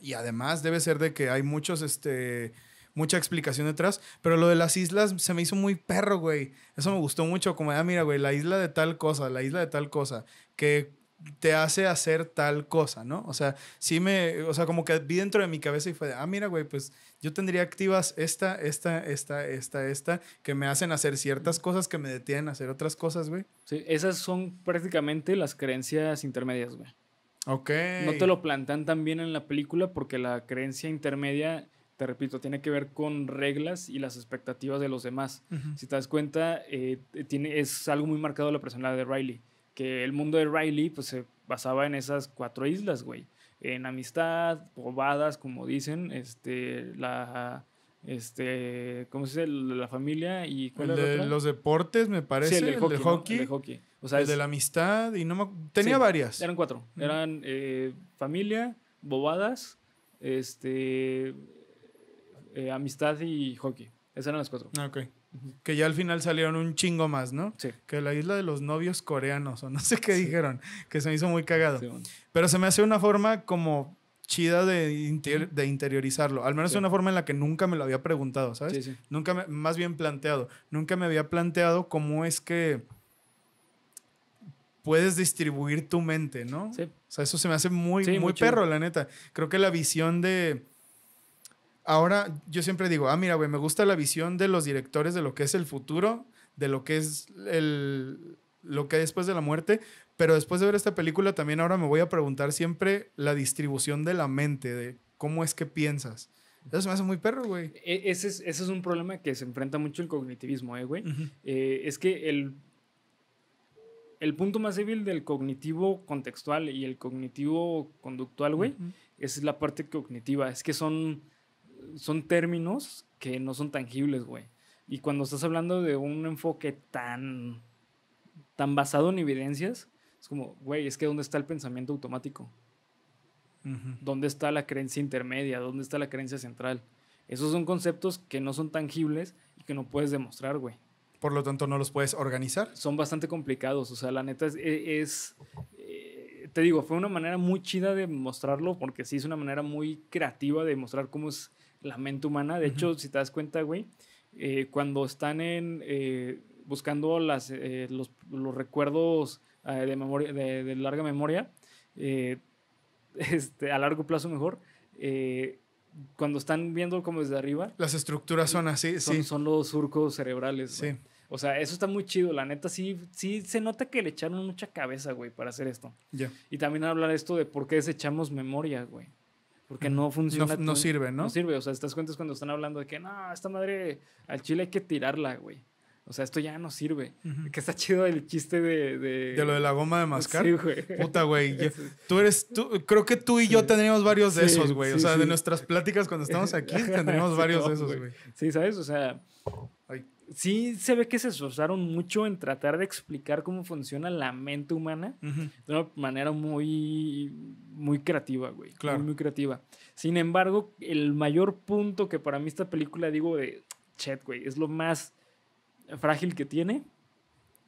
S2: Y además debe ser de que hay muchos. Este, mucha explicación detrás. Pero lo de las islas se me hizo muy perro, güey. Eso me gustó mucho. Como, ah, mira, güey, la isla de tal cosa, la isla de tal cosa. Que te hace hacer tal cosa, ¿no? O sea, sí me, o sea, como que vi dentro de mi cabeza y fue, de, ah, mira, güey, pues yo tendría activas esta, esta, esta, esta, esta, que me hacen hacer ciertas cosas que me detienen a hacer otras cosas, güey.
S1: Sí, esas son prácticamente las creencias intermedias, güey.
S2: Ok. No te lo
S1: plantan tan bien en la película porque la creencia intermedia te repito, tiene que ver con reglas y las expectativas de los demás. Si te das cuenta, eh, tiene, es algo muy marcado la personalidad de Riley, que el mundo de Riley pues, se basaba en esas cuatro islas, güey. En amistad, bobadas, como dicen, este, la, este, ¿cómo se dice? La familia y... de los deportes, me parece. el, de hockey, de O sea, la
S2: amistad y no me... Tenía varias. Eran
S1: cuatro. Eran eh, familia, bobadas, este eh, amistad y hockey. Esas eran las cuatro.
S2: Ah, ok. Que ya al final salieron un chingo más, ¿no? Sí. Que la isla de los novios coreanos, o no sé qué dijeron, que se me hizo muy cagado. Pero se me hace una forma como chida de, de interiorizarlo. Al menos una forma en la que nunca me lo había preguntado, ¿sabes? Sí, sí. Nunca, me, más bien planteado. Nunca me había planteado cómo es que puedes distribuir tu mente, ¿no? Sí. O sea, eso se me hace muy, muy perro, la neta. Creo que la visión de ahora yo siempre digo, ah, mira, güey, me gusta la visión de los directores de lo que es el futuro, de lo que es lo que hay después de la muerte, pero después de ver esta película también ahora me voy a preguntar siempre la distribución de la mente, de cómo es que piensas. Eso se me hace muy perro, güey.
S1: E, ese, es, un problema que se enfrenta mucho el cognitivismo, ¿eh, güey. Eh, es que el, el punto más débil del cognitivo contextual y el cognitivo conductual, güey, es la parte cognitiva. Es que son son términos que no son tangibles, güey. Y cuando estás hablando de un enfoque tan, tan basado en evidencias, es como, güey, es que ¿dónde está el pensamiento automático? ¿Dónde está la creencia intermedia? ¿Dónde está la creencia central? Esos son conceptos que no son tangibles y que no puedes demostrar, güey. Por lo tanto, no los puedes organizar. Son bastante complicados. O sea, la neta es, e-, es
S3: eh,
S1: te digo, fue una manera muy chida de mostrarlo, porque sí es una manera muy creativa de mostrar cómo es la mente humana. De hecho, si te das cuenta, güey, eh, cuando están en, eh, buscando las, eh, los, los, recuerdos de, memoria, de, larga memoria, *laughs* este, a largo plazo mejor, cuando están viendo como desde arriba. Las
S2: estructuras son así, son, sí. Son
S1: los surcos cerebrales. Sí. O sea, eso está muy chido. La neta, sí, sí se nota que le echaron mucha cabeza, güey, para hacer esto. Y también hablar esto de por qué desechamos memoria, güey porque no funciona. No, sirve, ¿no? No sirve, o sea, estas cuentas cuando están hablando de que, no, esta madre al chile hay que tirarla, güey. O sea, esto ya no sirve. Que está chido el chiste de, de,
S2: lo de la goma de mascar. Sí, güey. Puta, güey. *laughs* Tú eres... Tú, creo que tú y yo tendríamos varios de esos, güey. o sea, de nuestras pláticas
S1: cuando estamos aquí *laughs* tendríamos varios de esos, güey. Sí, ¿sabes? O sea, sí se ve que se esforzaron mucho en tratar de explicar cómo funciona la mente humana de una manera muy, muy creativa, güey. Claro. Muy, creativa. Sin embargo, el mayor punto que para mí esta película, digo, de chat, güey, es lo más frágil que tiene,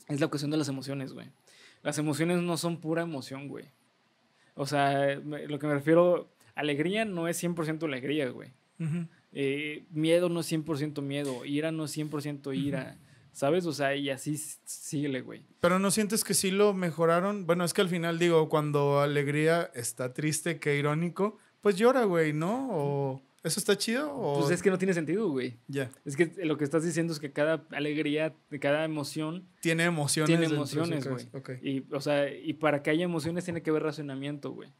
S1: es la cuestión de las emociones, güey. Las emociones no son pura emoción, güey. O sea, lo que me refiero, alegría no es 100% alegría, güey. Eh, miedo no es 100% miedo, ira no es 100% ira. ¿Sabes? O sea, y así síguele, güey.
S2: Pero no sientes que sí lo mejoraron. Bueno, es que al final digo, cuando alegría está
S1: triste, qué irónico, pues llora, güey, ¿no? O eso está chido. ¿O... Pues es que no tiene sentido, güey. Ya. Es que lo que estás diciendo es que cada alegría, cada emoción. Tiene emociones. Tiene emociones, güey. Y, para que haya emociones tiene que haber racionamiento, güey.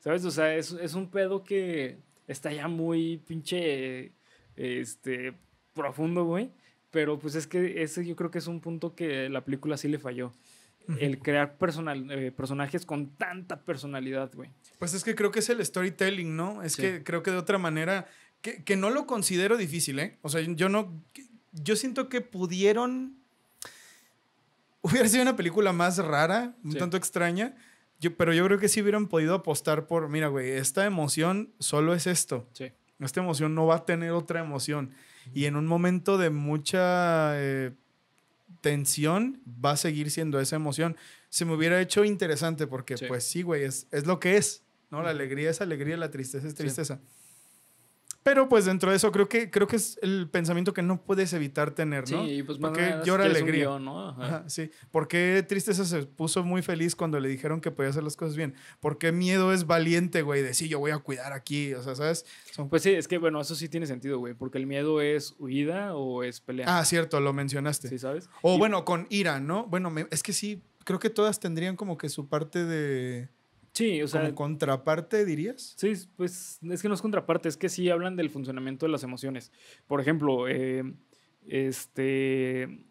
S1: ¿Sabes? O sea, es, es un pedo que está ya muy pinche, este, profundo, güey. Pero pues es que ese yo creo que es un punto que la película sí le falló. El crear eh, personajes con tanta personalidad, güey. Pues es
S2: que creo que es el storytelling, ¿no? Es que creo que de otra manera, que, no lo considero difícil, ¿eh? O sea, yo no, yo siento que pudieron... Hubiera sido una película más rara, un tanto extraña, pero yo creo que sí hubieran podido apostar por, mira, güey, esta emoción solo es esto. Esta emoción no va a tener otra emoción. Y en un momento de mucha eh, tensión va a seguir siendo esa emoción. Se me hubiera hecho interesante porque, pues sí, güey, es, es, lo que es, ¿no? La alegría es alegría, la tristeza es tristeza. Pero pues dentro de eso creo que, creo que es el pensamiento que no puedes evitar tener, ¿no? Sí, pues porque llora alegría. ¿no? sí. ¿Por qué tristeza se puso muy feliz cuando le dijeron que podía hacer las cosas bien? ¿Por qué miedo es valiente, güey? De sí, yo voy a cuidar aquí, o sea, ¿sabes? Pues sí, es que bueno, eso sí tiene sentido, güey, porque el miedo
S1: es huida o es pelea. Ah,
S2: cierto, lo mencionaste. Sí, ¿sabes? O bueno, con ira, ¿no? Bueno,
S1: es que sí, creo que todas tendrían como que su parte de Sí, o sea. ¿Como contraparte dirías? Sí, pues es que no es contraparte, es que sí hablan del funcionamiento de las emociones. Por ejemplo, eh, este.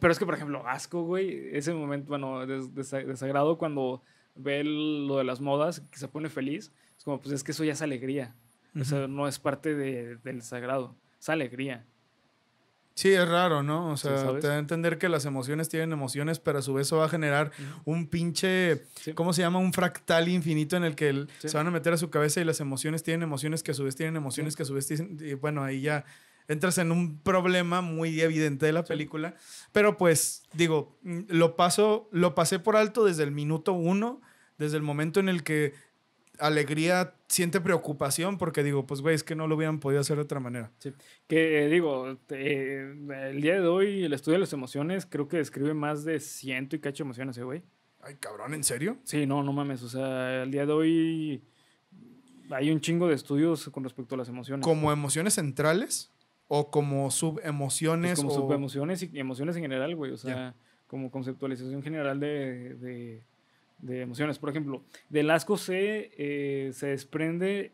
S1: Pero es que, por ejemplo, asco, güey, ese momento, bueno, sagrado desagrado cuando ve lo de las modas, que se pone feliz, es como, pues es que eso ya es alegría. O sea, no es parte del sagrado, es alegría.
S2: Sí, es raro, ¿no? O sea, te da a entender que las emociones tienen emociones, pero a su vez eso va a generar un pinche, ¿cómo se llama? Un fractal infinito en el que se van a meter a su cabeza y las emociones tienen emociones que a su vez tienen emociones que a su vez tienen, y bueno, ahí ya entras en un problema muy evidente de la película, pero pues digo, mm, lo paso, lo pasé por alto desde el minuto uno, desde el momento en el que alegría siente preocupación porque digo, pues güey, es que no lo hubieran podido hacer de otra manera. Sí.
S1: Que eh, digo, eh, el día de hoy el estudio de las emociones creo que describe más de ciento y cacho emociones, ¿eh, güey. Ay, cabrón, ¿en serio? Sí, no, no mames. O sea, el día de hoy hay un chingo de estudios con respecto a las emociones. ¿Como emociones centrales o
S2: como subemociones?
S1: como subemociones y emociones en general, güey. O sea, como conceptualización general de de emociones. Por ejemplo, del asco se, eh, se desprende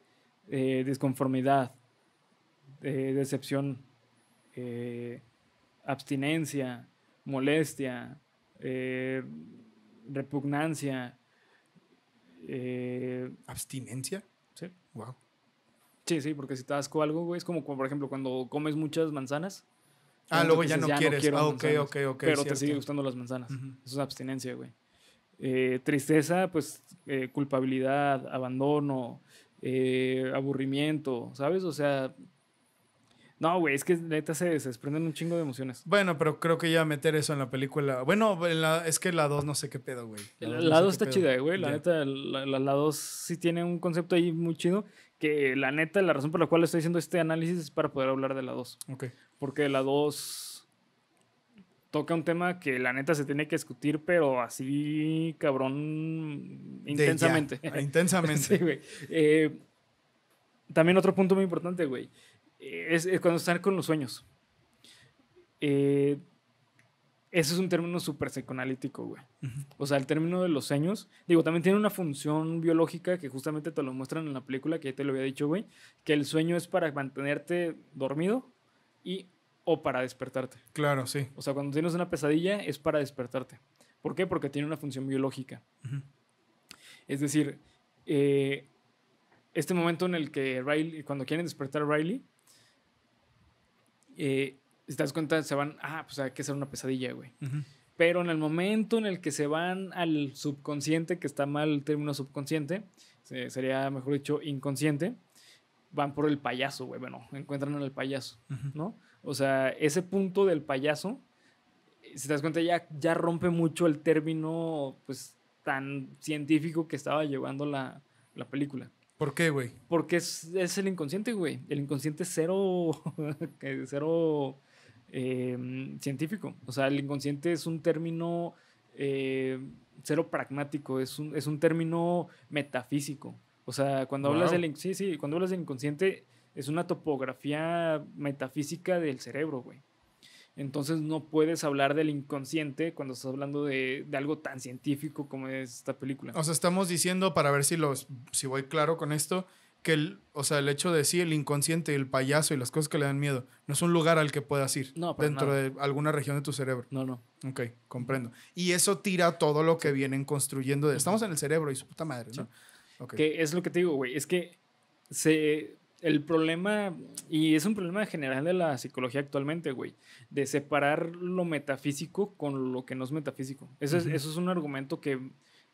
S1: eh, desconformidad, eh, decepción, eh, abstinencia, molestia, repugnancia. ¿Abstinencia? Sí. Wow. Sí, sí, porque si te asco algo, güey, es como, por ejemplo, cuando comes muchas manzanas. Ah, luego ya, no, quieres. ah, ok, ok, ok. Pero te sigue gustando las manzanas. Eso es abstinencia, güey. Eh, tristeza, pues eh, culpabilidad, abandono, eh, aburrimiento, ¿sabes? O sea, no, güey, es que neta se desprenden un chingo de emociones.
S2: Bueno, pero creo que ya meter eso en la película. Bueno, es que la 2 no sé qué pedo, güey. La 2 está chida, güey. La
S1: neta, la 2 sí tiene un concepto ahí muy chido. Que la neta, la razón por la cual estoy haciendo este análisis es para poder hablar de la 2. Ok. Porque la 2 toca un tema que la neta se tiene que discutir, pero así, cabrón, intensamente. Ah, intensamente. *laughs* sí, güey. Eh, también otro punto muy importante, güey, es, cuando están con los sueños. Eh, ese es un término súper psicoanalítico, güey. O sea, el término de los sueños, digo, también tiene una función biológica que justamente te lo muestran en la película, que ya te lo había dicho, güey, que el sueño es para mantenerte dormido y o para despertarte. Claro, sí. O sea, cuando tienes una pesadilla es para despertarte. ¿Por qué? Porque tiene una función biológica. Es decir, eh, este momento en el que Riley, cuando quieren despertar a Riley, si eh, te das cuenta, se van, ah, pues hay que hacer una pesadilla, güey. Pero en el momento en el que se van al subconsciente, que está mal el término subconsciente, sería mejor dicho inconsciente, van por el payaso, güey. Bueno, encuentran al payaso, ¿no? O sea, ese punto del payaso, eh, si te das cuenta, ya, ya rompe mucho el término pues, tan científico que estaba llevando la, película. ¿Por qué, güey? Porque es, el inconsciente, güey. El inconsciente cero, *laughs* eh, cero em, científico. O sea, el inconsciente es un término eh, cero pragmático, es un, término metafísico. O sea, cuando hablas del sí, sí, cuando hablas del inconsciente, es una topografía metafísica del cerebro, güey. Entonces no puedes hablar del inconsciente cuando estás hablando de, algo tan científico como es esta película. O
S2: sea, estamos diciendo, para ver si, los, voy claro con esto, que el, o sea, el hecho de decir el inconsciente, el payaso y las cosas que le dan miedo, no es un lugar al que puedas ir dentro de alguna región de tu cerebro. No, no. Ok, comprendo. Y eso
S1: tira todo lo que vienen construyendo. estamos en el cerebro y su puta madre, ¿no? Que es lo que te digo, güey, es que se el problema, y es un problema general de la psicología actualmente, güey, de separar lo metafísico con lo que no es metafísico. Eso, es, un argumento que,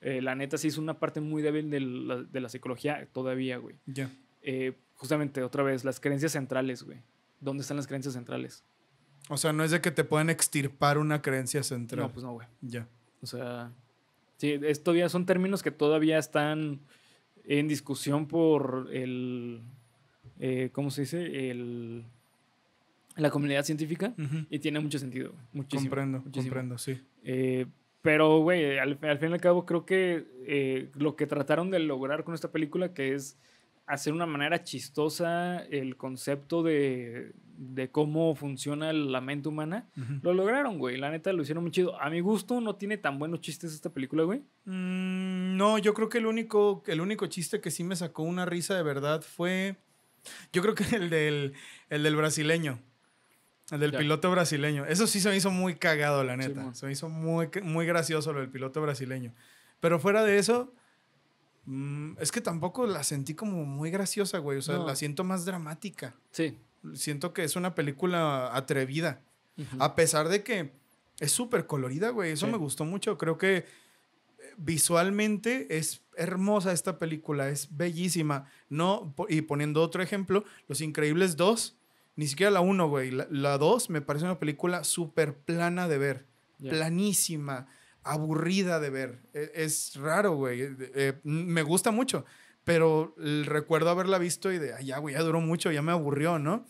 S1: eh, la neta, sí es una parte muy débil de la, psicología todavía, güey. Ya. Eh, justamente, otra vez, las creencias centrales, güey. ¿Dónde están las creencias centrales?
S2: O sea, no es de que te puedan extirpar una creencia central. No, pues no, güey.
S1: Ya. O sea, sí, es, todavía son términos que todavía están en discusión por el eh, ¿cómo se dice? El, la comunidad científica y tiene mucho sentido. Muchísimo, comprendo, comprendo, sí. Eh, pero, güey, al, fin y al cabo creo que eh, lo que trataron de lograr con esta película, que es hacer una manera chistosa el concepto de, cómo funciona la mente humana, lo lograron, güey. La neta lo hicieron muy chido. A mi gusto no tiene tan buenos chistes esta película, güey.
S3: Mm,
S1: no, yo creo que el único, el único chiste que
S2: sí me sacó una risa de verdad fue yo creo que el del, el del brasileño. El del piloto brasileño. Eso sí se me hizo muy cagado, la neta. se me hizo muy, muy gracioso lo del piloto brasileño. Pero fuera de eso, mm, es que tampoco la sentí como muy graciosa, güey. O sea, la siento más dramática. Sí. Siento que es una película atrevida. A pesar de que es súper colorida, güey. Eso me gustó mucho. Creo que eh, visualmente es hermosa esta película, es bellísima. No, y poniendo otro ejemplo, Los Increíbles 2, ni siquiera la 1, güey, la 2 me parece una película súper plana de ver, planísima, aburrida de ver. E, es, raro, güey, e, e, me gusta mucho, pero recuerdo haberla visto y de, ay, ya, güey, ya duró mucho, ya me aburrió, ¿no?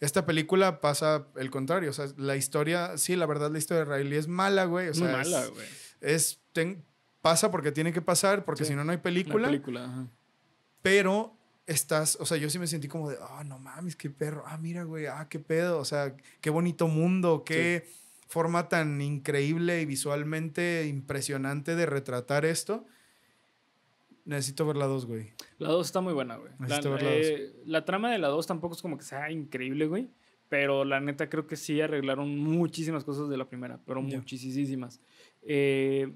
S2: Esta película pasa el contrario, o sea, la historia, sí, la verdad, la historia de Riley es mala, güey. mala, güey. Es, pasa porque tiene que pasar, porque si no, no hay película. Pero estás, o sea, yo sí me sentí como de, oh, no mames, qué perro, ah, mira, güey, ah, qué pedo, o sea, qué bonito mundo, qué forma tan increíble y visualmente impresionante de retratar esto. Necesito ver la 2, güey.
S3: La
S1: 2 está muy buena, güey. Necesito la, ver la 2. Eh, la trama de la 2 tampoco es como que sea increíble, güey. Pero la neta creo que sí arreglaron muchísimas cosas de la primera, pero muchísimas. Eh,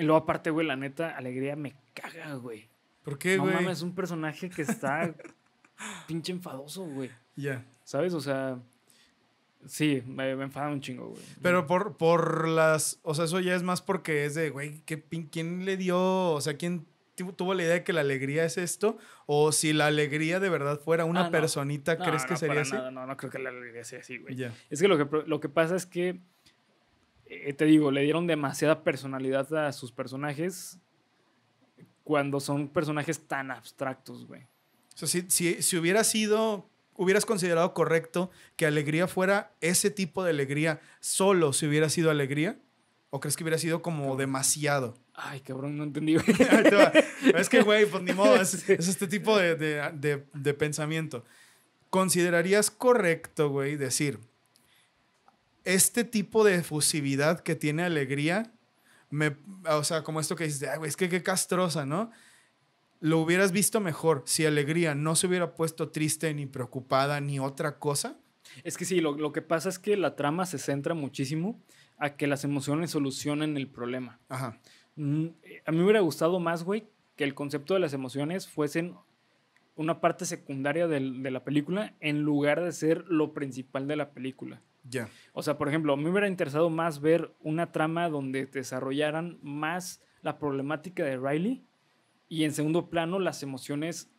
S1: y luego, aparte, güey, la neta, Alegría me
S3: caga, güey.
S1: ¿Por qué, güey? No mames, es un personaje que está *laughs* pinche enfadoso, güey. Ya. ¿Sabes? O sea. Sí, me, enfada un chingo, güey.
S2: Pero por, por las. O sea, eso ya es más porque es de, güey, ¿qué, ¿quién le dio? O sea, ¿quién tuvo la idea de que la alegría es esto? O si la alegría de verdad fuera una ah, personita, ¿crees que sería así? No,
S1: No, no creo que la alegría sea así, güey. Es que lo, que lo que pasa es que eh, te digo, le dieron demasiada personalidad a sus personajes cuando son personajes tan abstractos, güey.
S2: O sea, si, si, hubiera sido hubieras considerado correcto que alegría fuera ese tipo de alegría solo si hubiera sido alegría? ¿O crees que hubiera sido como demasiado? Ay, cabrón, no entendí. *laughs* es que, güey, pues ni modo, *laughs* es, este tipo de, de, de, de, pensamiento. ¿Considerarías correcto, güey, decir, este tipo de efusividad que tiene alegría, me, o sea, como esto que dices, es que qué castrosa, ¿no? Lo hubieras visto mejor si alegría no se hubiera puesto triste ni preocupada ni otra
S1: cosa. Es que sí, lo, que pasa es que la trama se centra muchísimo a que las emociones solucionen el problema. Ajá. Mm, eh, a mí me hubiera gustado más, güey, que el concepto de las emociones fuesen una parte secundaria de la película en lugar de ser lo principal de la película. Ya. O sea, por ejemplo, a mí me hubiera interesado más ver una trama donde desarrollaran más la problemática de Riley y en segundo plano las emociones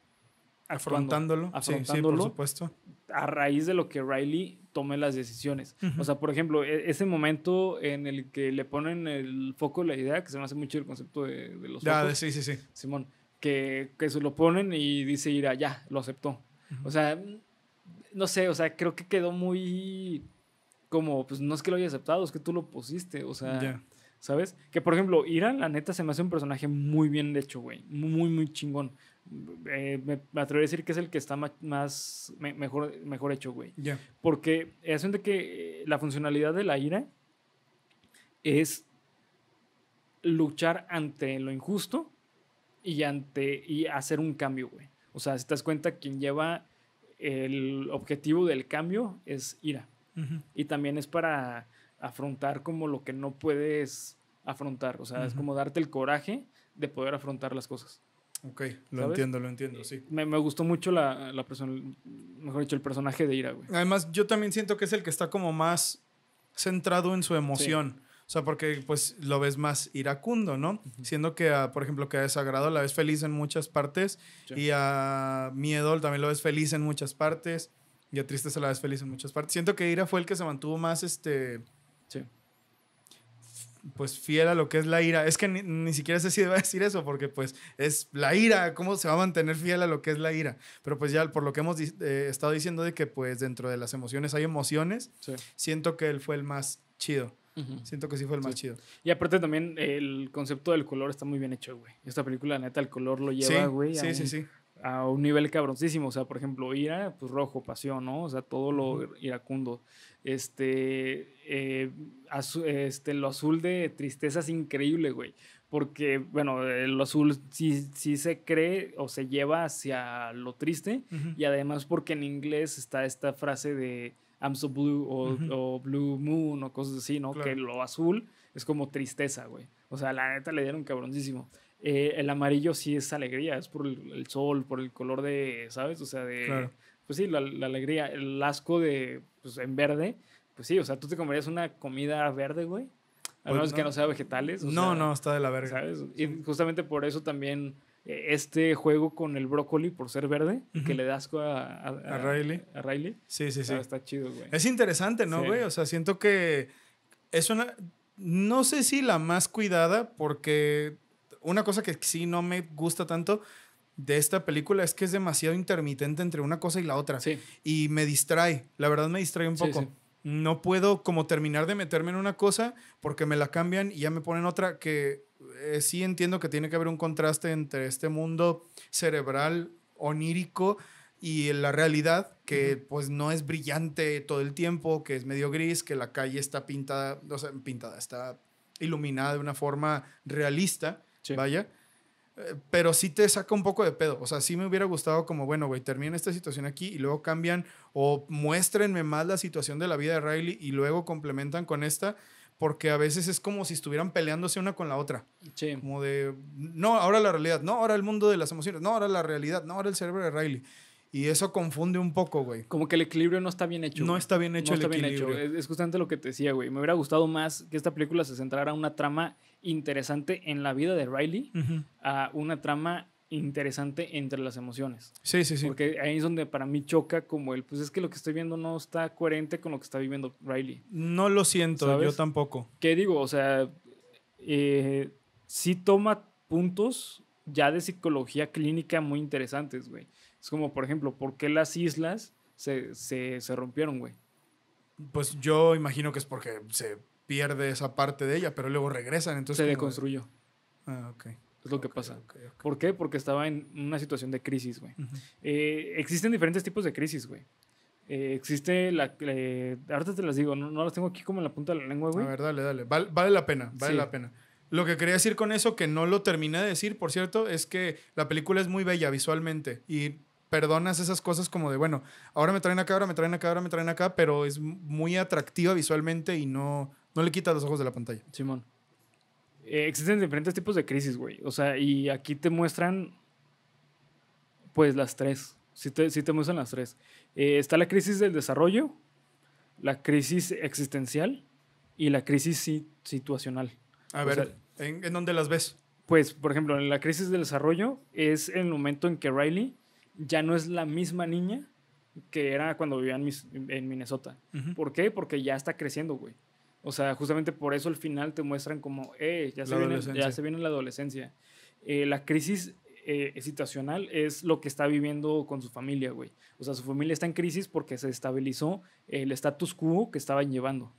S1: afrontándolo, por supuesto. A raíz de lo que Riley tome las decisiones. O sea, por ejemplo, e, ese momento en el que le ponen el foco la idea, que se me hace mucho el concepto de, los ya, ah, sí, sí, sí. Simón, que, que, se lo ponen y dice ir allá, lo aceptó. O sea, no sé, o sea, creo que quedó muy como, pues no es que lo haya aceptado, es que tú lo pusiste, o sea, ¿sabes? Que por ejemplo, Ira, la neta, se me hace un personaje muy bien hecho, güey, muy, muy chingón. Eh, me, atrevo a decir que es el que está más, mejor, mejor hecho, güey. Porque es de que eh, la funcionalidad de la ira es luchar ante lo injusto y, ante, y hacer un cambio, güey. O sea, si te das cuenta, quien lleva el objetivo del cambio es ira. Y también es para afrontar como lo que no puedes afrontar. O sea, es como darte el coraje de poder afrontar las cosas. Ok, lo entiendo, lo entiendo, sí. Me, me gustó mucho la, la persona, mejor dicho, el personaje de Ira, güey.
S2: Además, yo también siento que es el que está como más centrado en su emoción. O sea, porque pues lo ves más iracundo, ¿no? Siendo que, a, por ejemplo, que a Desagrado la ves feliz en muchas partes y a Miedo también lo ves feliz en muchas partes y a se la ves feliz en muchas partes. Siento que Ira fue el que se mantuvo más, este, sí. pues fiel a lo que es la ira. Es que ni, siquiera sé si a decir eso, porque pues es la ira, ¿cómo se va a mantener fiel a lo que es la ira? Pero pues ya por lo que hemos eh, estado diciendo de que pues dentro de las emociones hay emociones, siento que él fue el más chido. Siento que sí fue el
S1: más chido. Y aparte también el concepto del color está muy bien hecho, güey. Esta película, neta, el color lo lleva, güey. Sí, sí, sí a un nivel cabroncísimo. O sea, por ejemplo, ira, pues rojo, pasión, ¿no? O sea, todo lo iracundo. Este, eh, este, lo azul de tristeza es increíble, güey. Porque, bueno, eh, lo azul sí, se cree o se lleva hacia lo triste. Y además porque en inglés está esta frase de I'm so blue o, blue moon o cosas así, ¿no? Que lo azul es como tristeza, güey. O sea, la neta le dieron cabroncísimo. Eh, el amarillo sí es alegría, es por el, sol, por el color de, ¿sabes? O sea, de... Pues sí, la, alegría, el asco de, pues en verde, pues sí, o sea, tú te comerías una comida verde, güey. A pues menos que no sea vegetales. no, no, está de la verga. ¿Sabes? Y justamente por eso también eh, este juego con el brócoli por ser verde, que le da asco a, a, Riley. a Riley. Sí, sí, sí. Ah, está chido, güey. Es interesante, ¿no, güey?
S2: O sea, siento que es una. No sé si la más cuidada, porque una cosa que sí no me gusta tanto de esta película es que es demasiado intermitente entre una cosa y la otra. Y me distrae, la verdad me distrae un poco. No puedo como terminar de meterme en una cosa porque me la cambian y ya me ponen otra que eh, sí entiendo que tiene que haber un contraste entre este mundo cerebral, onírico y la realidad, que pues no es brillante todo el tiempo, que es medio gris, que la calle está pintada, o sea, pintada, está iluminada de una forma realista vaya. Eh, pero sí te saca un poco de pedo. O sea, sí me hubiera gustado como, bueno, güey, termina esta situación aquí y luego cambian o muéstrenme más la situación de la vida de Riley y luego complementan con esta porque a veces es como si estuvieran peleándose una con la otra. Como de, no, ahora la realidad, no, ahora el mundo de las emociones, no, ahora la realidad, no, ahora el cerebro de Riley. Y eso confunde un poco, güey.
S1: Como que el equilibrio no está bien hecho. No está bien hecho el equilibrio. hecho. Es, justamente lo que te decía, güey. Me hubiera gustado más que esta película se centrara en una trama interesante en la vida de Riley a una trama interesante entre las emociones. Sí, sí, sí. Porque ahí es donde para mí choca como el, pues es que lo que estoy viendo no está coherente con lo que está viviendo Riley.
S2: No lo siento, yo tampoco.
S1: ¿Qué digo? O sea, eh, sí toma puntos ya de psicología clínica muy interesantes, güey. Es como, por ejemplo, ¿por qué las islas se, se, rompieron, güey?
S2: Pues yo imagino que es porque se
S1: pierde esa parte de ella, pero luego regresan, entonces... Se deconstruyó. Ah, ok. Es lo que pasa. ¿Por qué? Porque estaba en una situación de crisis, güey. Eh, existen diferentes tipos de crisis, güey. Eh, existe la... ahorita te las digo, no, las tengo aquí como en la punta de la lengua, güey. A ver, dale, dale. vale la
S2: pena, vale la pena. Lo que quería decir con eso, que no lo terminé de decir, por cierto, es que la película es muy bella visualmente y perdonas esas cosas como de, bueno, ahora me traen acá, ahora me traen acá, ahora me traen acá, pero es muy atractiva visualmente y no, no le quita los ojos de la pantalla.
S1: Simón. Eh, existen diferentes tipos de crisis, güey. O sea, y aquí te muestran, pues, las tres. Sí te, te muestran las tres. Eh, está la crisis del desarrollo, la crisis existencial y la crisis situacional. A ver, ¿en dónde las ves? Pues, por ejemplo, en la crisis del desarrollo es el momento en que Riley ya no es la misma niña que era cuando vivía en, Minnesota. ¿Por qué? Porque ya está creciendo, güey. O sea, justamente por eso al final te muestran como, eh, ya, se viene, ya la adolescencia. Eh, la crisis eh, situacional es lo que está viviendo con su familia, güey. O sea, su familia está en crisis porque se estabilizó el status quo que estaban llevando.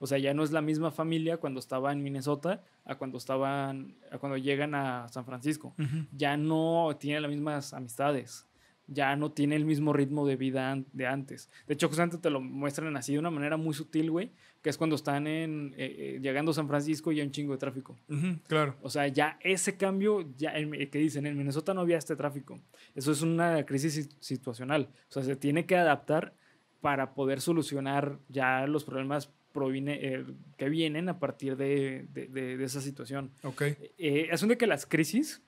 S1: O sea, ya no es la misma familia cuando estaba en Minnesota a cuando estaban, cuando llegan a San Francisco. Ya no tiene las mismas amistades ya no tiene el mismo ritmo de vida de antes. De hecho, antes te lo muestran así de una manera muy sutil, güey, que es cuando están eh, eh, llegando a San Francisco y hay un chingo de tráfico. claro. O sea, ya ese cambio, ya eh, que dicen, en Minnesota no había este tráfico. Eso es una crisis situacional. O sea, se tiene que adaptar para poder solucionar ya los problemas que vienen a partir de, esa situación. Ok. es donde que las crisis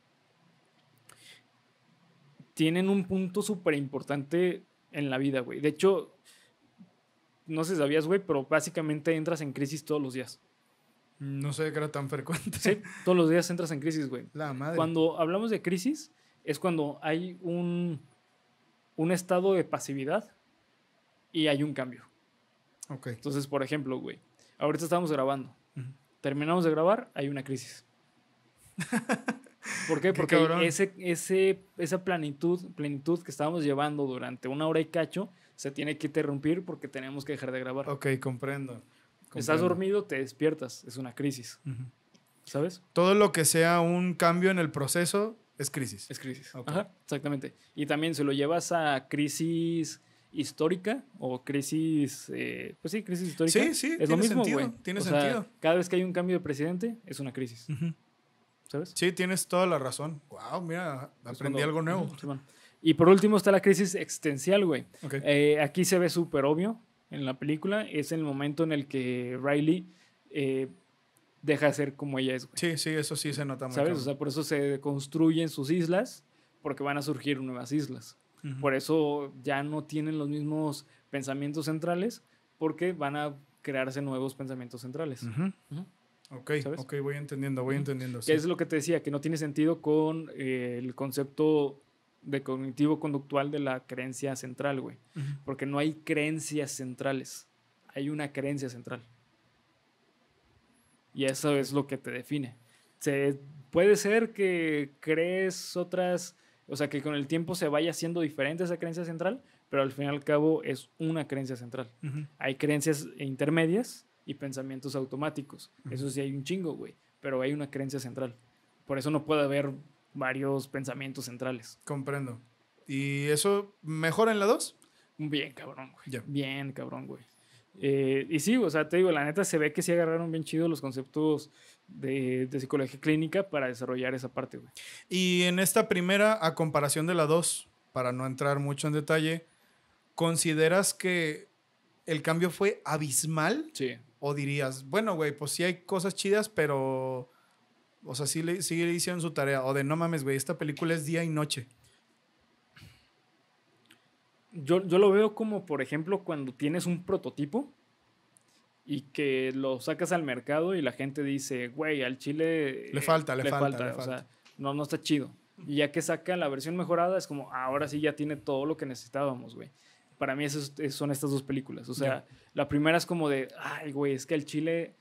S1: tienen un punto súper importante en la vida, güey. De hecho, no sé si sabías, güey, pero básicamente entras en crisis todos los días. No sé que era tan frecuente. Sí, todos los días entras en crisis, güey. La madre. Cuando hablamos de crisis, es cuando hay un, un estado de pasividad y hay un cambio. Ok. Entonces, por ejemplo, güey, ahorita estamos grabando. Terminamos de grabar, hay una crisis. *laughs* ¿Por qué? Porque ese, ese, esa plenitud, plenitud que estábamos llevando durante una hora y cacho se tiene que interrumpir porque tenemos que dejar de grabar. Ok, comprendo. Estás dormido, te despiertas, es una crisis. ¿Sabes? Todo lo que sea un cambio en el proceso es crisis. Es crisis. Ajá, exactamente. Y también se lo llevas a crisis histórica o crisis, eh, pues sí, crisis histórica. Sí, sí, es tiene lo mismo, sentido, tiene sentido. cada vez que hay un cambio de presidente es una crisis. Ajá. Sí, tienes toda la razón. Wow, mira, aprendí algo nuevo. Y por último está la crisis existencial, güey. Eh, aquí se ve súper obvio en la película. Es el momento en el que Riley eh, deja de ser como ella es, güey. Sí, sí, eso sí se nota mucho. ¿Sabes? O sea, por eso se construyen sus islas, porque van a surgir nuevas islas. Por eso ya no tienen los mismos pensamientos centrales, porque van a crearse nuevos pensamientos centrales. Ok, voy entendiendo, voy entendiendo. Que es lo que te decía, que no tiene sentido con eh, el concepto de cognitivo conductual de la creencia central, güey. Porque no hay creencias centrales, hay una creencia central. Y eso es lo que te define. Se, puede ser que crees otras, o sea, que con el tiempo se vaya haciendo diferente esa creencia central, pero al fin y al cabo es una creencia central. Hay creencias intermedias y pensamientos automáticos. Eso sí hay un chingo, güey, pero hay una creencia central. Por eso no puede haber varios pensamientos centrales. Comprendo. ¿Y eso mejora en la 2? Bien, cabrón, güey. Bien, cabrón, güey. Eh, y sí, o sea, te digo, la neta se ve que sí agarraron bien chido los conceptos de, de psicología clínica para desarrollar esa parte, güey. Y en esta primera,
S2: a comparación de la 2, para no entrar mucho en detalle, ¿consideras que el cambio fue abismal? Sí. O dirías, bueno, güey, pues sí hay cosas chidas, pero... O sea, sí le, sí le hicieron su tarea. O de no mames, güey, esta película es día y noche.
S1: Yo, yo, lo veo como, por ejemplo, cuando tienes un prototipo y que lo sacas al mercado y la gente dice, güey, al chile... Le falta, le, falta, O sea, no, no está chido. Y ya que saca la versión mejorada, es como, ah, ahora sí ya tiene todo lo que necesitábamos, güey para mí son estas dos películas. O sea, la primera es como de, ay, güey, es que el Chile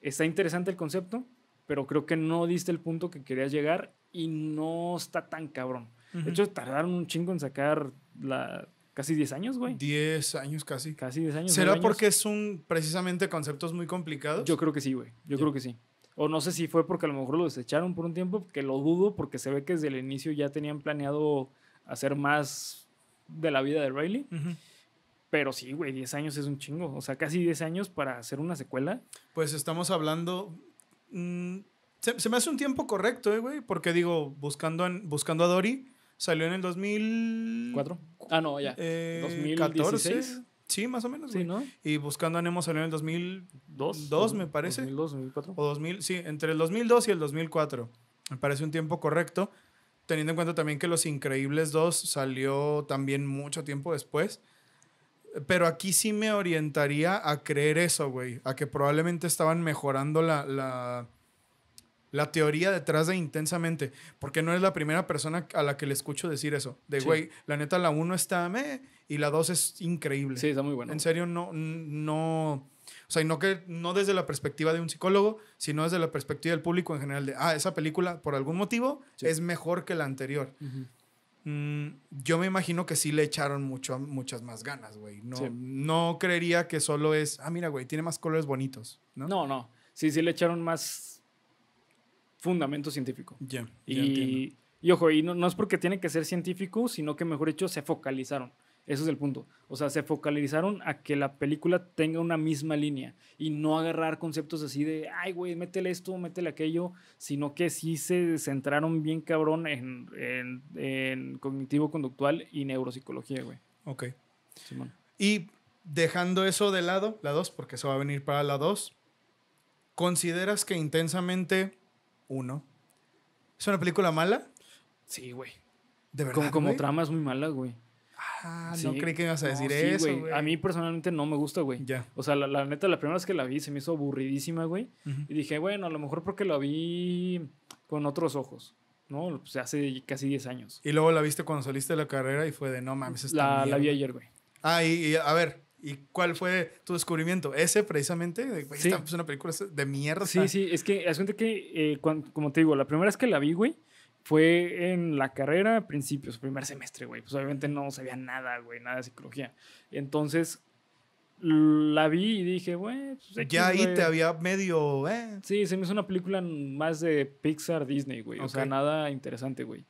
S1: está interesante el concepto, pero creo que no diste el punto que querías llegar y no está tan cabrón. De hecho, tardaron un chingo en sacar la... Casi 10 años, güey. 10 años casi. Casi 10 años. ¿Será porque es son precisamente conceptos muy
S2: complicados? Yo creo que
S1: sí, güey. Yo creo que sí. O no sé si fue porque a lo mejor lo desecharon por un tiempo, que lo dudo porque se ve que desde el inicio ya tenían planeado hacer más de la vida de Riley. Pero sí, güey, 10 años es un chingo. O sea, casi 10 años para hacer una secuela. Pues estamos hablando.
S2: Mm, se, me hace un tiempo correcto, eh, güey, porque digo, buscando, buscando a Dory, salió en el 2004. Ah, no, ya. 2014. Eh, sí, más o menos, Y Buscando a Nemo salió en el 2002, me parece. 2002, 2004. O 2000, sí, entre el 2002 y el 2004. Me parece un tiempo correcto teniendo en cuenta también que Los Increíbles 2 salió también mucho tiempo después. Pero aquí sí me orientaría a creer eso, güey. A que probablemente estaban mejorando la, la, la, teoría detrás de intensamente. Porque no es la primera persona a la que le escucho decir eso. De, güey, la neta, la 1 está meh, y la 2 es increíble. Sí, está muy bueno. En serio, no, no o sea, no, que, no desde la perspectiva de un psicólogo, sino desde la perspectiva del público en general de, ah, esa película por algún motivo es mejor que la anterior. Mm, yo me imagino que sí le echaron mucho, muchas más ganas, güey. No,
S1: creería que solo es, ah, mira, güey, tiene más colores bonitos, ¿no? No, no. Sí, sí le echaron más fundamento científico. y, ojo, y no, no, es porque tiene que ser científico, sino que mejor hecho se focalizaron. Eso es el punto. O sea, se focalizaron a que la película tenga una misma línea y no agarrar conceptos así de, ay, güey, métele esto, métele aquello, sino que sí se centraron bien cabrón en, cognitivo-conductual y neuropsicología, güey. Ok. y
S2: dejando eso de lado, la 2, porque eso va a venir para la 2, ¿consideras que intensamente uno es una película mala?
S1: Sí, güey. ¿De verdad? Como, como trama muy mala, güey ah, no creí que ibas a decir eso. A mí personalmente no me gusta, güey. O sea, la, neta, la primera vez que la vi se me hizo aburridísima, güey. Y dije, bueno, a lo mejor porque la vi con otros ojos. ¿no? sea, pues hace casi 10 años. Y
S2: luego la viste cuando saliste de la carrera y fue de no mames. la, la vi ayer, güey. Ah, y, a ver, ¿y cuál fue tu descubrimiento? Ese precisamente, es una película de mierda. Sí, sí,
S1: es que, es que eh, como te digo, la primera vez que la vi, güey, fue en la carrera principios, primer semestre, güey. Pues obviamente no sabía nada, güey, nada de psicología. Entonces, la vi y dije, güey. Pues, ya ahí te había medio, eh. Sí, se me hizo una película más de Pixar, Disney, güey. O sea, nada interesante, güey.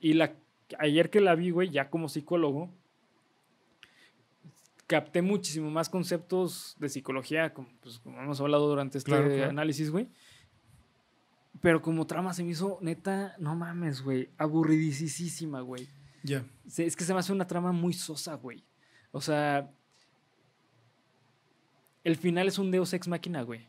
S1: Y la, ayer que la vi, güey, ya como psicólogo, capté muchísimo más conceptos de psicología, como, pues, como hemos hablado durante este análisis, güey. Pero como trama se me hizo, neta, no mames, güey. Aburridísima, güey. Ya. Es que se me hace una trama muy sosa, güey. O sea. El final es un Deus Ex Máquina, güey.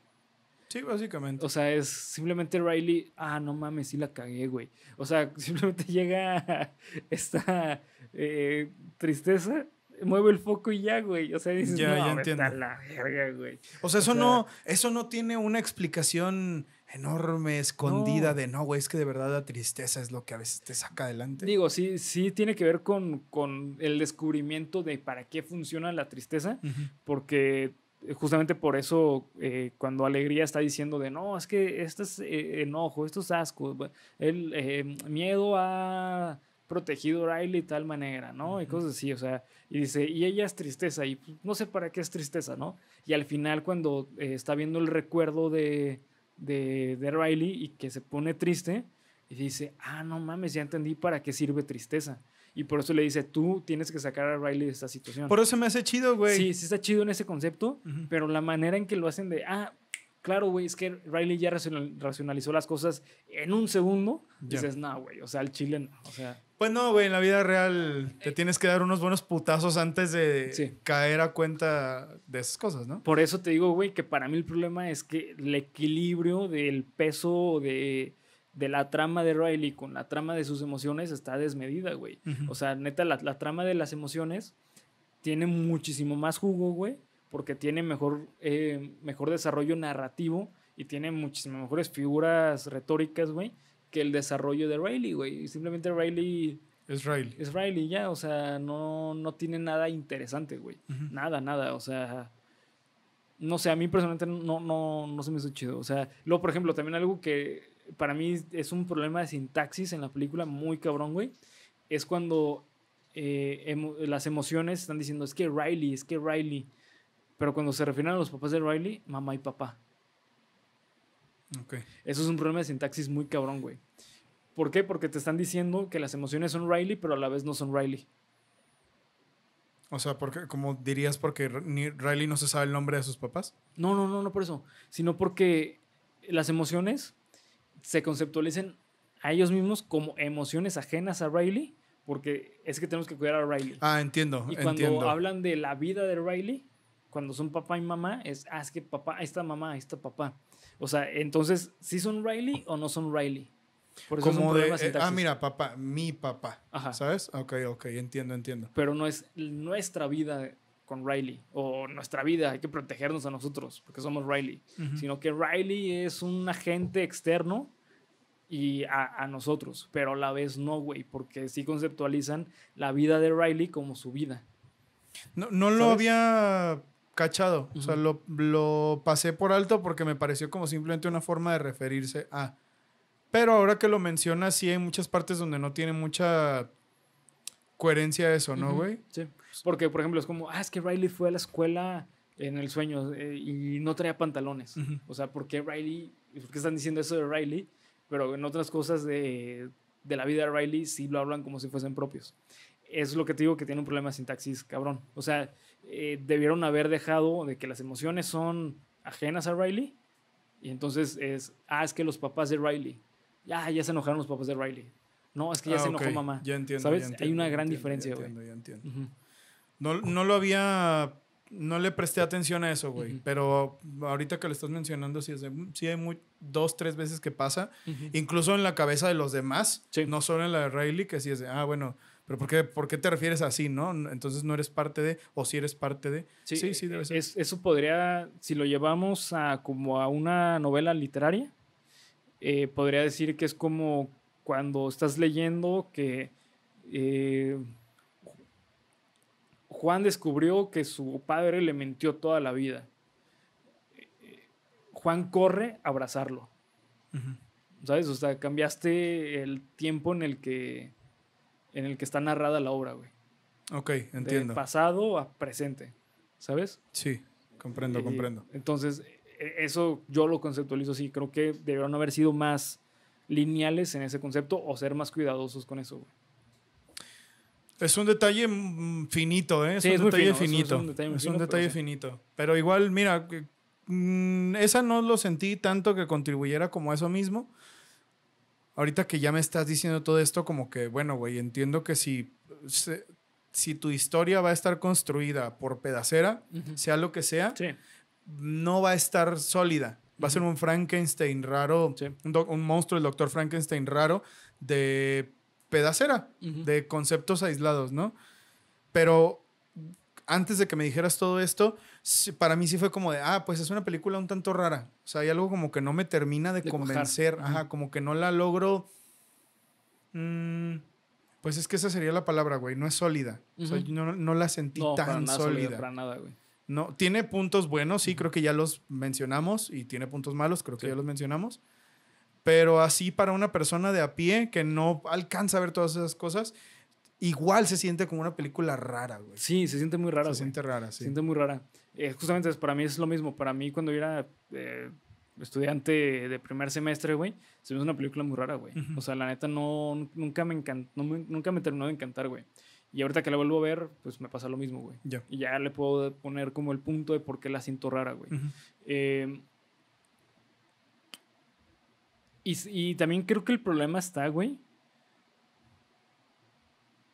S1: Sí, básicamente. O sea, es simplemente Riley. Ah, no mames, sí la cagué, güey. O sea, *laughs* simplemente llega esta eh, tristeza mueve el foco y ya, güey. O sea, dices, ya, no, la verga, güey. O sea, eso no,
S2: eso no tiene una explicación enorme, escondida de no, güey, es que de verdad la tristeza es lo que a veces te saca adelante.
S1: Digo, sí, sí tiene que ver con, el descubrimiento de para qué funciona la tristeza, porque justamente por eso eh, cuando Alegría está diciendo de no, es que esto es eh, enojo, esto es asco, el eh, miedo ha protegido a Riley de tal manera, ¿no? Y cosas así, o sea, y dice, y ella es tristeza, y pues, no sé para qué es tristeza, ¿no? Y al final cuando está viendo el recuerdo de, de, Riley y que se pone triste y dice, ah, no mames, ya entendí para qué sirve tristeza. Y por eso le dice, tú tienes que sacar a Riley de esta situación. Por eso me hace chido, güey. Sí, sí está chido en ese concepto, pero la manera en que lo hacen de, ah, claro, güey, es que Riley ya racionalizó las cosas en un segundo. Dices, no, güey, o sea, el chile O sea. Bueno,
S2: pues güey, en la vida real te tienes que dar unos buenos putazos antes de caer a cuenta de esas cosas, ¿no?
S1: Por eso te digo, güey, que para mí el problema es que el equilibrio del peso de, la trama de Riley con la trama de sus emociones está desmedida, güey. O sea, neta, la, trama de las emociones tiene muchísimo más jugo, güey, porque tiene mejor, eh, mejor desarrollo narrativo y tiene muchísimas mejores figuras retóricas, güey que el desarrollo de Riley, güey. Simplemente Riley... Es Riley. Es Riley, ya. O sea, no, no tiene nada interesante, güey. Nada, nada. O sea, no sé, a mí personalmente no, no, no se me hizo chido. O sea, luego, por ejemplo, también algo que para mí es un problema de sintaxis en la película muy cabrón, güey. Es cuando eh, las emociones están diciendo, es que Riley, es que Riley. Pero cuando se refieren a los papás de Riley, mamá y papá. Eso es un problema de sintaxis muy cabrón, güey. ¿Por qué? Porque te están diciendo que las emociones son Riley, pero a la vez no son Riley.
S2: O sea, porque, como dirías, porque
S1: Riley no se sabe el nombre de sus papás. No, no, no, no por eso. Sino porque las emociones se conceptualizan a ellos mismos como emociones ajenas a Riley, porque es que tenemos que cuidar a Riley. Ah, entiendo. Y cuando hablan de la vida de Riley, cuando son papá y mamá, es, ah, es que papá, ahí está mamá, ahí está papá. O sea, entonces, ¿sí son Riley o no son Riley? Por Como eh, ah, mira, papá, mi papá. ¿Sabes? Ok, ok, entiendo, entiendo. Pero no es nuestra vida con Riley o nuestra vida, hay que protegernos a nosotros porque somos Riley, sino que Riley es un agente externo y a, nosotros, pero a la vez no, güey, porque sí conceptualizan la vida de Riley como su vida.
S2: No, no lo había cachado. O sea, lo, lo, pasé por alto porque me pareció como simplemente una forma de referirse a. Pero ahora que lo mencionas, sí hay muchas partes donde no tiene mucha coherencia eso, ¿no, güey?
S1: Sí. Porque, por ejemplo, es como, ah, es que Riley fue a la escuela en el sueño eh, y no traía pantalones. O sea, ¿por qué Riley? ¿Por qué están diciendo eso de Riley? Pero en otras cosas de, de la vida de Riley sí lo hablan como si fuesen propios. Es lo que te digo que tiene un problema de sintaxis, cabrón. O sea, eh, debieron haber dejado de que las emociones son ajenas a Riley. Y entonces es, ah, es que los papás de Riley. Ya, ya se enojaron los papás de Riley. No, es que ya ah, se enojó mamá. Ya entiendo. ¿Sabes? Hay una gran diferencia, güey. ya entiendo.
S2: no, no lo había no le presté atención a eso, güey. Pero ahorita que lo estás mencionando, sí, es mm, sí hay muy, dos, tres veces que pasa. Incluso en la cabeza de los demás. No solo en la de Riley, que sí es de, ah, bueno,
S1: pero ¿por qué, te refieres así, no? Entonces no eres parte de, o si eres parte de. Sí, sí, debe eh, ser. eso podría, si lo llevamos a como a una novela literaria, eh, podría decir que es como cuando estás leyendo que eh, Juan descubrió que su padre le mintió toda la vida. Juan corre a abrazarlo. ¿Sabes? O sea, cambiaste el tiempo en el que en el que está narrada la obra, güey. Ok, entiendo. De pasado a presente, ¿sabes?
S2: Sí, comprendo, comprendo.
S1: Entonces, e, eso yo lo conceptualizo así. Creo que debieron haber sido más lineales en ese concepto o ser más cuidadosos con eso, güey.
S2: Es un detalle mm, mm, finito, ¿eh? Es, sí, un, es, detalle finito. es un detalle finito. Es un detalle, finito. Pero igual, mira, mm, esa no lo sentí tanto que contribuyera como eso mismo ahorita que ya me estás diciendo todo esto, como que, bueno, güey, entiendo que si, si tu historia va a estar construida por pedacera, sea lo que sea, no va a estar sólida. Va a ser un Frankenstein raro, un, monstruo, el doctor Frankenstein raro de pedacera, de conceptos aislados, ¿no? Pero antes de que me dijeras todo esto, para mí sí fue como de, ah, pues es una película un tanto rara. O sea, hay algo como que no me termina de, convencer, como que no la logro... Mm, pues es que esa sería la palabra, güey, no es sólida. no, la sentí tan sólida. no Para nada, güey. No, tiene puntos buenos, sí, creo que ya los mencionamos, y tiene puntos malos, creo que ya los mencionamos. Pero así para una persona de a pie que no alcanza a ver todas esas cosas, igual se siente como una película rara, güey. Sí, se siente muy rara. Se siente rara, sí. Se siente muy rara.
S1: Eh, justamente para mí es lo mismo. Para mí, cuando yo era eh, estudiante de primer semestre, güey, se me hizo una película muy rara, güey. O sea, la neta, no, nunca, me nunca me terminó de encantar, güey. Y ahorita que la vuelvo a ver, pues me pasa lo mismo, güey. Y ya le puedo poner como el punto de por qué la siento rara, güey. Eh, y también creo que el problema está, güey,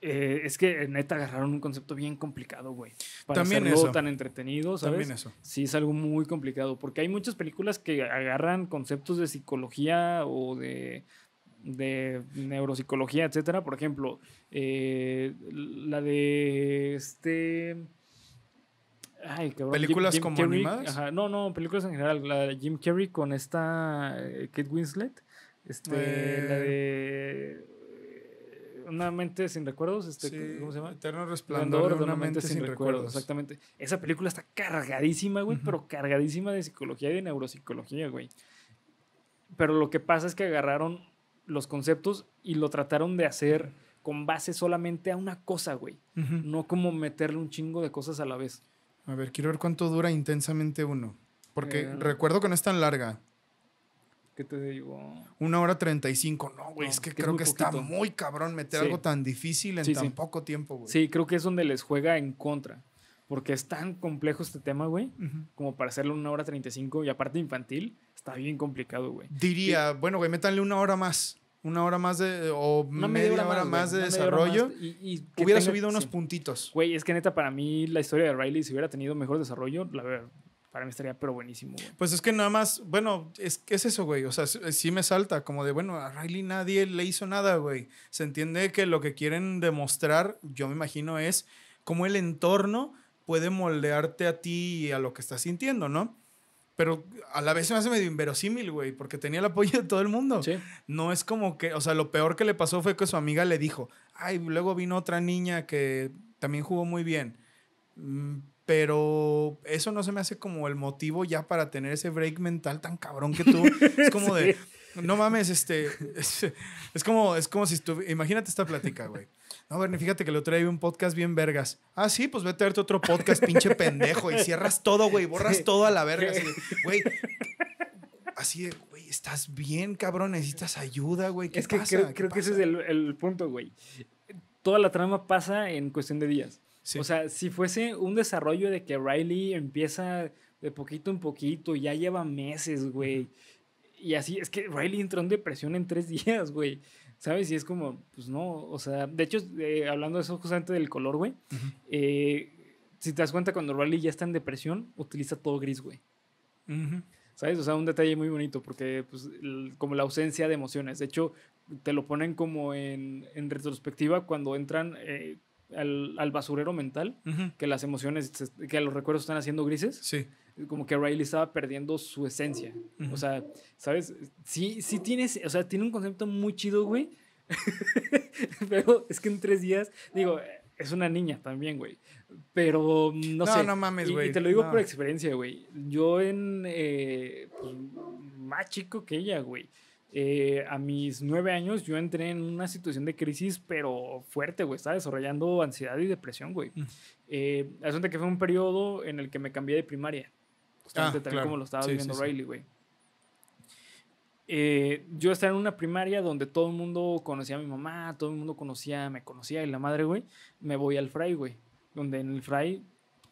S1: eh, es que neta agarraron un concepto bien complicado, güey. Para También hacerlo tan entretenido, ¿sabes? También eso. Sí, es algo muy complicado. Porque hay muchas películas que agarran conceptos de psicología o de, de neuropsicología, etcétera. Por ejemplo, eh, la de este. Ay, ¿Películas como animadas? No, no, películas en general. La de Jim Carrey con esta eh, Kate Winslet. Este, La de una mente sin recuerdos, este, ¿cómo se llama? Eterno resplandor, de una, mente, sin, recuerdos. Exactamente. Esa película está cargadísima, güey, pero cargadísima de psicología y de neuropsicología, güey. Pero lo que pasa es que agarraron los conceptos y lo trataron de hacer con base solamente a una cosa, güey. No como meterle un chingo de cosas a la vez.
S2: A ver, quiero ver cuánto dura intensamente uno. Porque eh. recuerdo que no es tan
S1: larga. ¿Qué te digo? Una hora treinta y cinco. No, güey, es que, creo que está muy
S2: cabrón meter algo tan
S1: difícil en tan poco tiempo, güey. Sí, creo que es donde les juega en contra. Porque es tan complejo este tema, güey, como para hacerlo una hora treinta y cinco y aparte infantil, está bien complicado, güey.
S2: Diría, bueno, güey, métanle una hora más una hora más de, o media, hora, más, de desarrollo, y, hubiera subido unos
S1: puntitos. Güey, es que neta, para mí la historia de Riley, si hubiera tenido mejor desarrollo, la, verdad para mí estaría pero buenísimo.
S2: Pues es que nada más, bueno, es, es eso, güey. O sea, sí me salta, como de, bueno, a Riley nadie le hizo nada, güey. Se entiende que lo que quieren demostrar, yo me imagino, es cómo el entorno puede moldearte a ti y a lo que estás sintiendo, ¿no? Pero a la vez me hace medio inverosímil, güey, porque tenía el apoyo de todo el mundo. Sí. No es como que, o sea, lo peor que le pasó fue que su amiga le dijo, ay, luego vino otra niña que también jugó muy bien mm, pero eso no se me hace como el motivo ya para tener ese break mental tan cabrón que tú. Es *laughs* como de, no mames, este, es, como, es como si tú, imagínate esta plática, güey. No, Bernie, fíjate que día trae un podcast bien vergas. Ah, sí, pues vete a verte otro podcast, pinche pendejo, y cierras todo, güey, borras todo a la verga. Así de, güey, así güey, estás bien, cabrón, necesitas ayuda, güey. es que creo, que
S3: ese es
S1: el, el punto, güey. Toda la trama pasa en cuestión de días. O sea, si fuese un desarrollo de que Riley empieza de poquito en poquito, ya lleva meses, güey. Y así, es que Riley entró en depresión en tres *laughs* días, güey. ¿Sabes? Y es como, pues no, o sea, de hecho, eh, hablando de eso justamente del color, güey, eh, si te das cuenta, cuando Riley ya está en depresión, utiliza todo gris, güey. ¿Sabes? O sea, un detalle muy bonito porque, pues, como la ausencia de emociones. De hecho, te lo ponen como en, en retrospectiva cuando entran eh, al, basurero mental, que las emociones, que los recuerdos están haciendo grises. Como que Riley estaba perdiendo su esencia. O sea, ¿sabes? Sí, sí tienes, o sea, tiene un concepto muy chido, güey. *laughs* Pero es que en tres días, digo, es una niña también, güey. Pero mm, no, sé. Y, te lo digo por experiencia, güey. Yo en. Eh, pues, más chico que ella, güey. Eh, a mis nueve años yo entré en una situación de crisis, pero fuerte, güey. Estaba desarrollando ansiedad y depresión, güey. La mm. eh, suerte que fue un periodo en el que me cambié de primaria. Justamente ah, tal como lo estaba viviendo Riley, güey. Eh, yo estaba en una primaria donde todo el mundo conocía a mi mamá, todo el mundo conocía, me conocía y la madre, güey. Me voy al Fray, güey. Donde en el Fray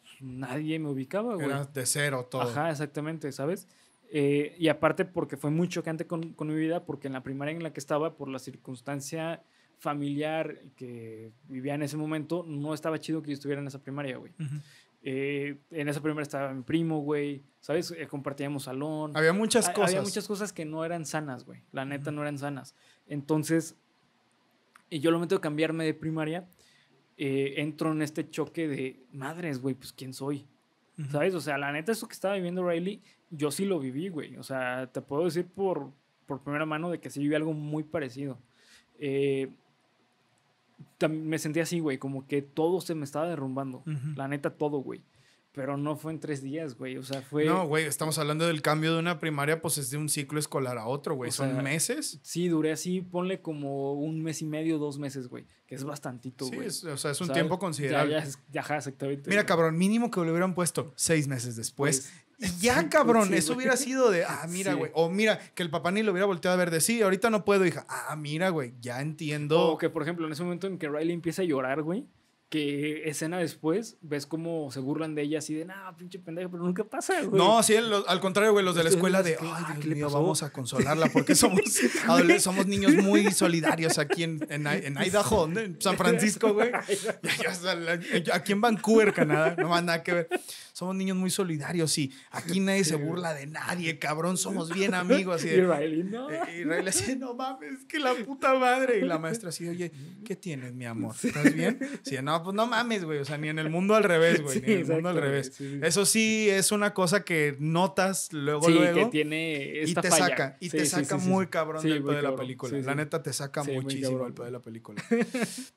S1: pues, nadie me ubicaba, güey. de cero todo. Ajá, exactamente, ¿sabes? Eh, y aparte porque fue muy chocante con, con, mi vida, porque en la primaria en la que estaba, por la circunstancia familiar que vivía en ese momento, no estaba chido que yo estuviera en esa primaria, güey. Eh, en esa primaria estaba mi primo, güey, ¿sabes? Eh, compartíamos salón. Había muchas cosas. Había muchas cosas que no eran sanas, güey. La neta no eran sanas. Entonces, y yo lo meto a cambiarme de primaria, entro en este choque de madres, güey, pues quién soy. ¿Sabes? O sea, la neta, eso que estaba viviendo Riley yo sí lo viví, güey. O sea, te puedo decir por, por primera mano de que sí viví algo muy parecido. Eh, me sentí así, güey, como que todo se me estaba derrumbando. La neta, todo, güey. Pero no fue en tres días, güey. O sea, fue. No, güey,
S2: estamos hablando del cambio de una primaria, pues es de un ciclo escolar a otro, güey. Son
S1: meses. Sí, duré así, ponle como un mes y medio, dos meses, güey. Que es bastantito,
S2: güey. Sí, o sea, es un tiempo considerable.
S1: Ya, ya, exactamente. Mira,
S2: cabrón, mínimo que lo hubieran puesto seis meses después, pues,
S3: y *laughs* ya, cabrón, eso hubiera sido de, ah, *laughs* mira, güey.
S2: O mira, que el papá ni lo hubiera volteado
S1: a ver de, sí, ahorita no puedo, hija. Ah, mira, güey, ya entiendo. O que, por ejemplo, en ese momento en que Riley empieza a llorar, güey, que escena después ves cómo se burlan de ella así de, nada pinche pendeja, pero nunca pasa, güey. No, sí,
S2: al contrario, güey, los de la escuela de, ay, vamos a consolarla porque *laughs* somos, somos niños muy solidarios aquí en, en, en Idaho, en San Francisco, güey. *laughs* aquí en Vancouver, Canadá, no más nada que ver. Somos niños muy solidarios y aquí nadie se burla de nadie, cabrón, somos bien *laughs* amigos. Así y Riley, no. Y Riley no mames, que la puta madre. Y la maestra así, oye, ¿qué tienes, mi amor? ¿Estás bien? Sí, no, pues no mames, güey. O sea, ni en el mundo al revés, güey. *laughs* ni en el mundo al revés. Eso sí es una cosa que notas luego, luego. que tiene esta Y te saca. Y te saca muy cabrón del pedo de la película. La neta te saca muchísimo el pedo de la película.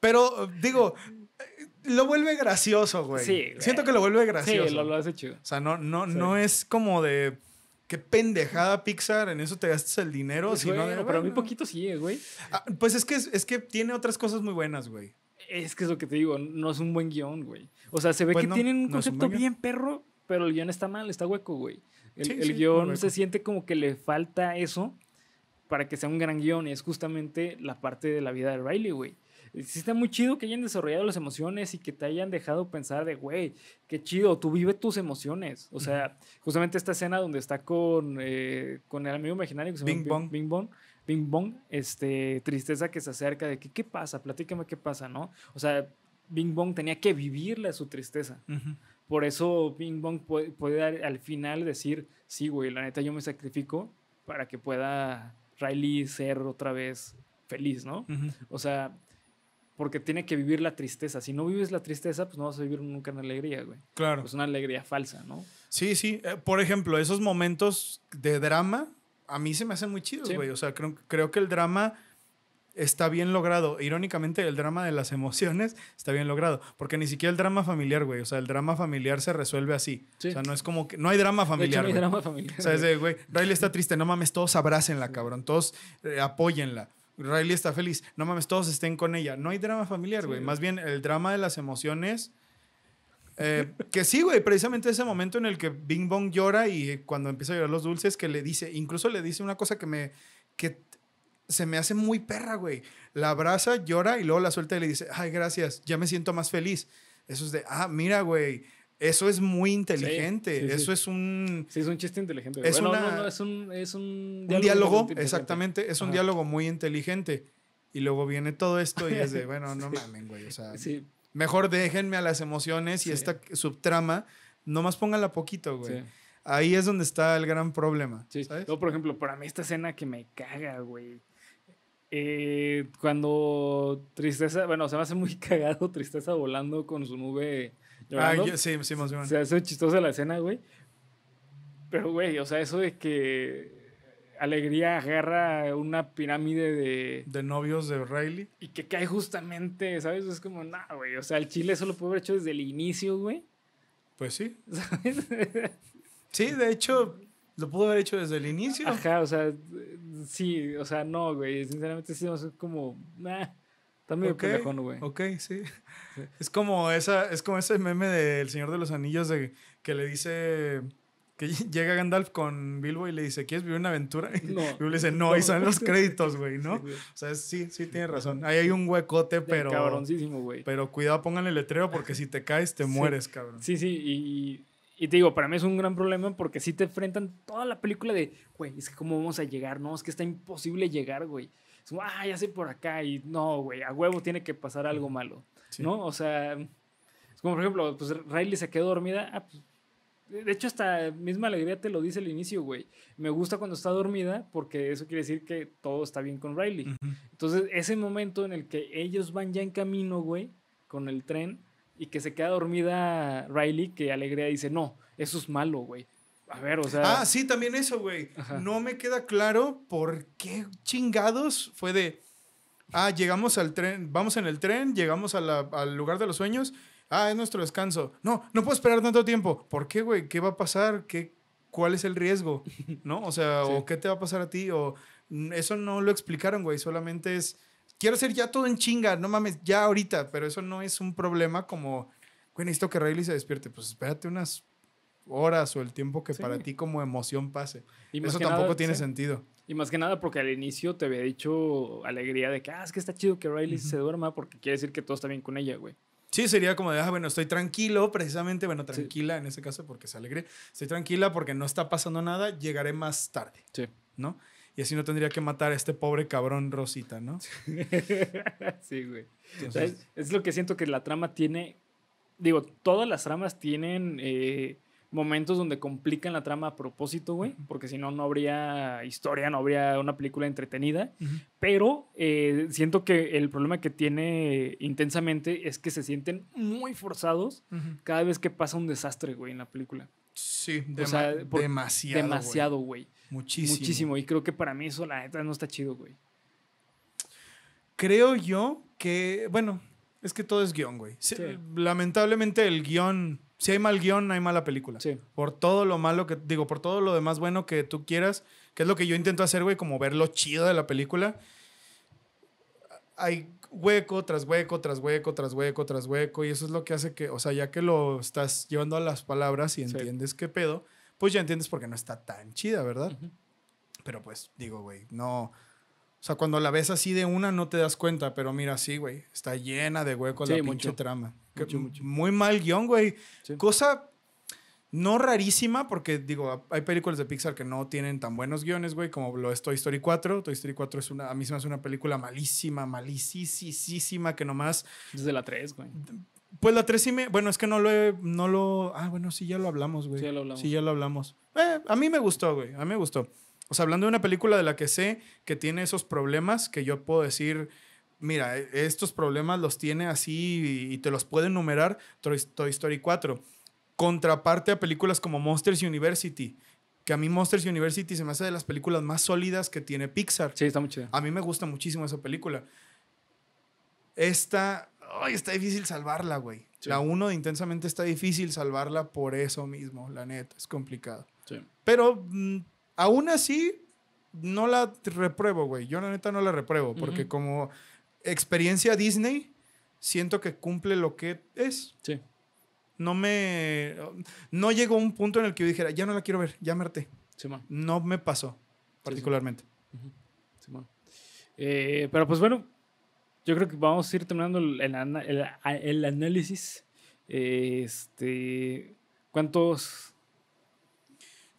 S2: Pero, digo, eh, lo vuelve gracioso, güey. Sí. Siento que lo vuelve gracioso. Sí, lo, lo hace chido. O sea, no, no, no es como de qué pendejada Pixar, en eso te gastas el dinero. Pues,
S3: no, pero a
S1: poquito sí, eh, güey. Ah, pues es que, es que tiene otras cosas muy buenas, güey. Es que es lo que te digo, no es un buen guión, güey. O sea, se ve que tienen un concepto bien perro, pero el guión está mal, está hueco, güey. El, guión se siente como que le falta eso para que sea un gran guión y es justamente la parte de la vida de Riley, güey. Sí está muy chido que hayan desarrollado las emociones y que te hayan dejado pensar de, güey, qué chido, tú vive tus emociones. O sea, justamente esta escena donde está con, eh, con el amigo imaginario que se llama Bing Bong Bing Bong, este, tristeza que se acerca de que, ¿qué pasa? Platícame qué pasa, ¿no? O sea, Bing Bong tenía que vivirle su tristeza. Por eso Bing Bong puede, al, final decir, sí, güey, la neta yo me sacrifico para que pueda Riley ser otra vez feliz, ¿no? O sea, porque tiene que vivir la tristeza. Si no vives la tristeza, pues no vas a vivir nunca una alegría, güey. Claro. Es una alegría falsa, ¿no?
S2: Sí, sí. Eh, por ejemplo, esos momentos de drama a mí se me hacen muy chidos, güey. O sea, creo, que el drama está bien logrado. Irónicamente, el drama de las *laughs* emociones está bien logrado. Porque ni siquiera el drama familiar, güey. O sea, el drama familiar se resuelve así. O sea, no es como que. No hay drama familiar. no hay drama familiar. O sea, es de, güey, Riley está triste, no mames, todos abracenla, cabrón. Todos eh, apóyenla. Riley está feliz, no mames, todos estén con ella. No hay drama familiar, güey. Más bien, el drama de las emociones eh, que sí, güey, precisamente ese momento en el que Bing Bong llora y eh, cuando empieza a llorar los dulces, que le dice, incluso le dice una cosa que me, que se me hace muy perra, güey. La abraza, llora y luego la suelta y le dice, ay, gracias, ya me siento más feliz. Eso es de, ah, mira, güey, eso es muy inteligente. eso es un. Sí, es un chiste inteligente. Es, no,
S1: es un, es un diálogo. exactamente. Es un
S2: diálogo muy inteligente. Y luego viene todo esto y *laughs* es de, bueno, no mamen, güey. O sea. Sí, Mejor déjenme a las emociones y esta subtrama, nomás póngala poquito,
S1: güey. Ahí es donde está el gran problema. Sí. Yo, por ejemplo, para mí esta escena que me caga, güey. Eh, cuando Tristeza, bueno, se me hace muy *laughs* cagado Tristeza volando con su nube. Ah, sí, sí, más Se hace chistosa la escena, güey. Pero, güey, o sea, eso de que Alegría agarra una pirámide de... De novios de Riley. Y que cae justamente, ¿sabes? Es como, nah, güey, o sea, el chile eso lo puede haber hecho desde el inicio, güey. Pues sí. *laughs* ¿Sabes? sí, de hecho, lo pudo haber hecho desde el inicio. Ajá, o sea, sí, o sea, no, güey, sinceramente sí, es como, nah. Está medio okay, güey. Ok, sí.
S2: Es como esa, es como ese meme del Señor de los Anillos de que le dice que *laughs* llega Gandalf con Bilbo y le dice, ¿quieres vivir una aventura? *laughs* Y Bilbo le dice, no, y salen los *laughs* créditos, güey, ¿no? O sea, sí, sí tiene razón. Ahí hay un huecote, pero... Cabroncísimo, güey.
S1: Pero cuidado, pónganle letrero porque si te caes, te mueres, cabrón. Sí, sí, y, te digo, para mí es un gran problema porque si te enfrentan toda la película de, güey, es que cómo vamos a llegar, no, es que está imposible llegar, güey. Es como, ah, ya sé por acá y no, güey, a huevo tiene que pasar algo malo, ¿no? O sea, es como por ejemplo, pues Riley se quedó dormida, ah, pues, de hecho, esta misma alegría te lo dice al inicio, güey. Me gusta cuando está dormida porque eso quiere decir que todo está bien con Riley. Entonces, ese momento en el que ellos van ya en camino, güey, con el tren y que se queda dormida Riley, que alegría dice, no, eso es malo, güey. A ver, o sea. Ah, sí,
S2: también eso, güey. No me queda claro por qué chingados fue de. Ah, llegamos al tren, vamos en el tren, llegamos al lugar de los sueños Ah, es nuestro descanso. No, no puedo esperar tanto tiempo. ¿Por qué, güey? ¿Qué va a pasar? ¿Qué, ¿Cuál es el riesgo? *laughs* ¿No? O sea, o qué te va a pasar a ti. O mm, eso no lo explicaron, güey. Solamente es. Quiero hacer ya todo en chinga, no mames, ya ahorita. Pero eso no es un problema como. Güey, necesito que Riley se despierte. Pues espérate unas horas o el tiempo que para ti como emoción pase. eso tampoco tiene sentido.
S1: Y más que nada porque al inicio te había dicho alegría de que, ah, es que está chido que Riley se duerma porque quiere decir que todo está bien con ella, güey.
S2: Sí, sería como de, ah, bueno, estoy tranquilo, precisamente, bueno, tranquila en ese caso porque se alegre. Estoy tranquila porque no está pasando nada, llegaré más tarde. Sí. ¿No? Y así no tendría que matar a este pobre cabrón Rosita, ¿no?
S1: *laughs* sí, güey. es lo que siento que la trama tiene. Digo, todas las tramas tienen. Eh, momentos donde complican la trama a propósito, güey, porque si no, no habría historia, no habría una película entretenida. Pero eh, siento que el problema que tiene intensamente es que se sienten muy forzados cada vez que pasa un desastre, güey, en la película. Sí, demasiado. Demasiado, güey. Muchísimo. Muchísimo. Y creo que para mí eso, la neta, no está chido, güey. Creo yo que, bueno, es que todo
S2: es guión, güey. Lamentablemente el guión si hay mal guión, hay mala película. Sí. Por todo lo malo que, digo, por todo lo demás bueno que tú quieras, que es lo que yo intento hacer, güey, como ver lo chido de la película. Hay hueco tras hueco, tras hueco, tras hueco, tras hueco, y eso es lo que hace que, o sea, ya que lo estás llevando a las palabras y entiendes qué pedo, pues ya entiendes por qué no está tan chida, ¿verdad? Pero pues, digo, güey, no, o sea, cuando la ves así de una no te das cuenta, pero mira, sí, güey, está llena de huecos la pinche mucho, trama. Mucho, mucho. Muy mal guión, güey. Cosa no rarísima, porque digo, hay películas de Pixar que no tienen tan buenos guiones, güey, como lo es Toy Story 4. Toy Story 4 es una, a mí se me hace una película malísima, malísima, que nomás. Desde la 3, güey. Pues la 3 sí me. Bueno, es que no lo. no lo ah, bueno, sí, ya lo hablamos, güey. Sí, ya lo hablamos. Sí, ya lo hablamos. Eh, a mí me gustó, güey. A mí me gustó. O sea, hablando de una película de la que sé que tiene esos problemas, que yo puedo decir, mira, e, estos problemas los tiene así y, te los puede enumerar Toy, Story 4. Contraparte a películas como Monsters University, que a mí Monsters University se me hace de las películas más sólidas que tiene Pixar. Sí, está muy chido. A mí me gusta muchísimo esa película. Esta, ay, está difícil salvarla, güey. La uno, intensamente está difícil salvarla por eso mismo, la neta, es complicado. Sí. Pero mm, Aún así, no la repruebo, güey. Yo la neta no la repruebo, porque como experiencia Disney, siento que cumple lo que es. Sí. No me... No llegó un punto en el que yo dijera, ya no la quiero ver, ya me harté. no me pasó, particularmente.
S1: Sí, eh, pero pues bueno, yo creo que vamos a ir terminando el, análisis. este, ¿Cuántos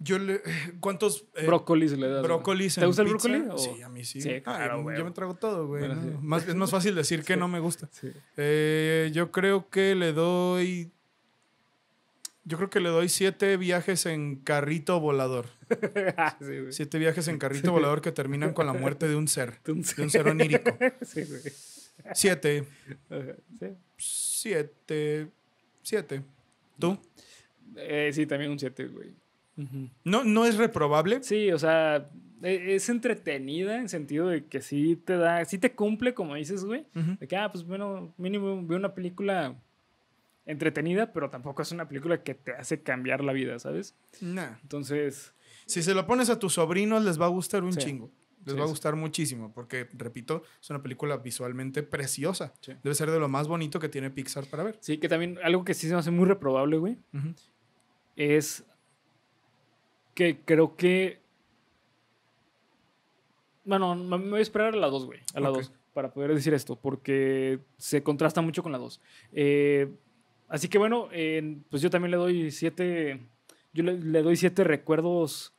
S1: yo le, eh, ¿Cuántos eh, brócolis le das? Brócolis ¿Te gusta el brócoli? Sí, a mí
S2: sí. Ah, yo me trago todo, güey. es más fácil decir que no me gusta. Eh, yo creo que le doy. Yo creo que le doy siete viajes en carrito volador. *laughs* Ah, siete viajes en carrito volador que terminan con la muerte de un ser. *laughs* De un ser, onírico. *laughs* Sí, güey. onírico. Siete.
S1: Siete. Siete. ¿Tú? sí, también un siete, güey no, no es reprobable. Sí, o sea, e, es entretenida en sentido de que sí te da, sí te cumple, como dices, güey. De que, ah, pues bueno, mínimo veo una película entretenida, pero tampoco es una película que te hace cambiar la vida, ¿sabes? Nah. Entonces. Si se lo pones a tus sobrinos, les va a gustar un chingo. Les va a gustar
S2: muchísimo, porque, repito, es una película visualmente preciosa. Debe ser de lo más bonito que tiene
S1: Pixar para ver. Sí, que también algo que sí se me hace muy reprobable, güey, es que creo que. Bueno, me voy a esperar a la 2, güey. A la 2. Para poder decir esto, porque se contrasta mucho con la 2. Eh, así que bueno, pues yo también le doy 7. Yo le, doy 7 recuerdos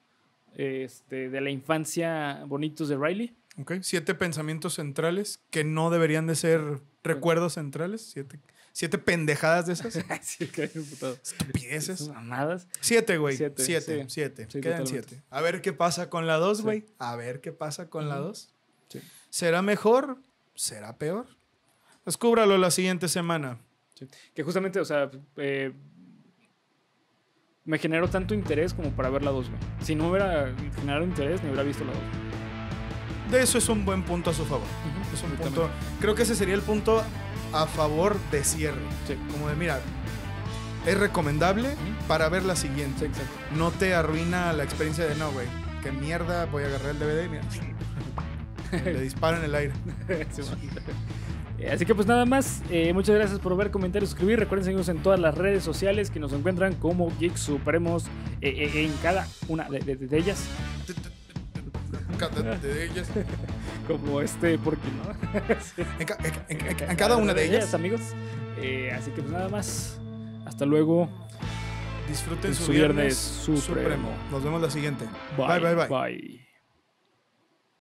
S1: este, de la infancia bonitos de Riley.
S2: Ok, siete pensamientos centrales que no deberían de ser recuerdos centrales. Siete siete pendejadas de esas. *laughs* sí, que Estupideces. Mamadas. Siete, güey. Siete. Siete. siete. Quedan siete. A ver qué pasa con la dos, güey. A ver qué pasa con la dos. ¿Será mejor? ¿Será peor? Descúbralo la siguiente semana.
S1: Que justamente, o sea, eh, me generó tanto interés como para ver la dos, güey. Si no hubiera generado interés, ni hubiera visto la dos. De eso es un buen punto a su favor. es un punto, creo que ese sería el punto a favor de
S2: cierre. Como de, mira, es recomendable para ver la siguiente. no te arruina la experiencia de, no, güey, qué mierda, voy a agarrar el DVD
S1: *laughs* le disparo en el aire.
S3: Eh,
S1: así que pues nada más, eh, muchas gracias por ver, comentar, y suscribir. Recuerden seguirnos en todas las redes sociales que nos encuentran como Geek Supremos eh, en cada una de, ellas. de ellas. *laughs* como este porque no. en, cada, una, de, ellas. amigos. Eh, así que pues, nada más. Hasta luego. Disfruten su, viernes, supremo.
S2: Nos vemos la siguiente. bye. Bye. bye.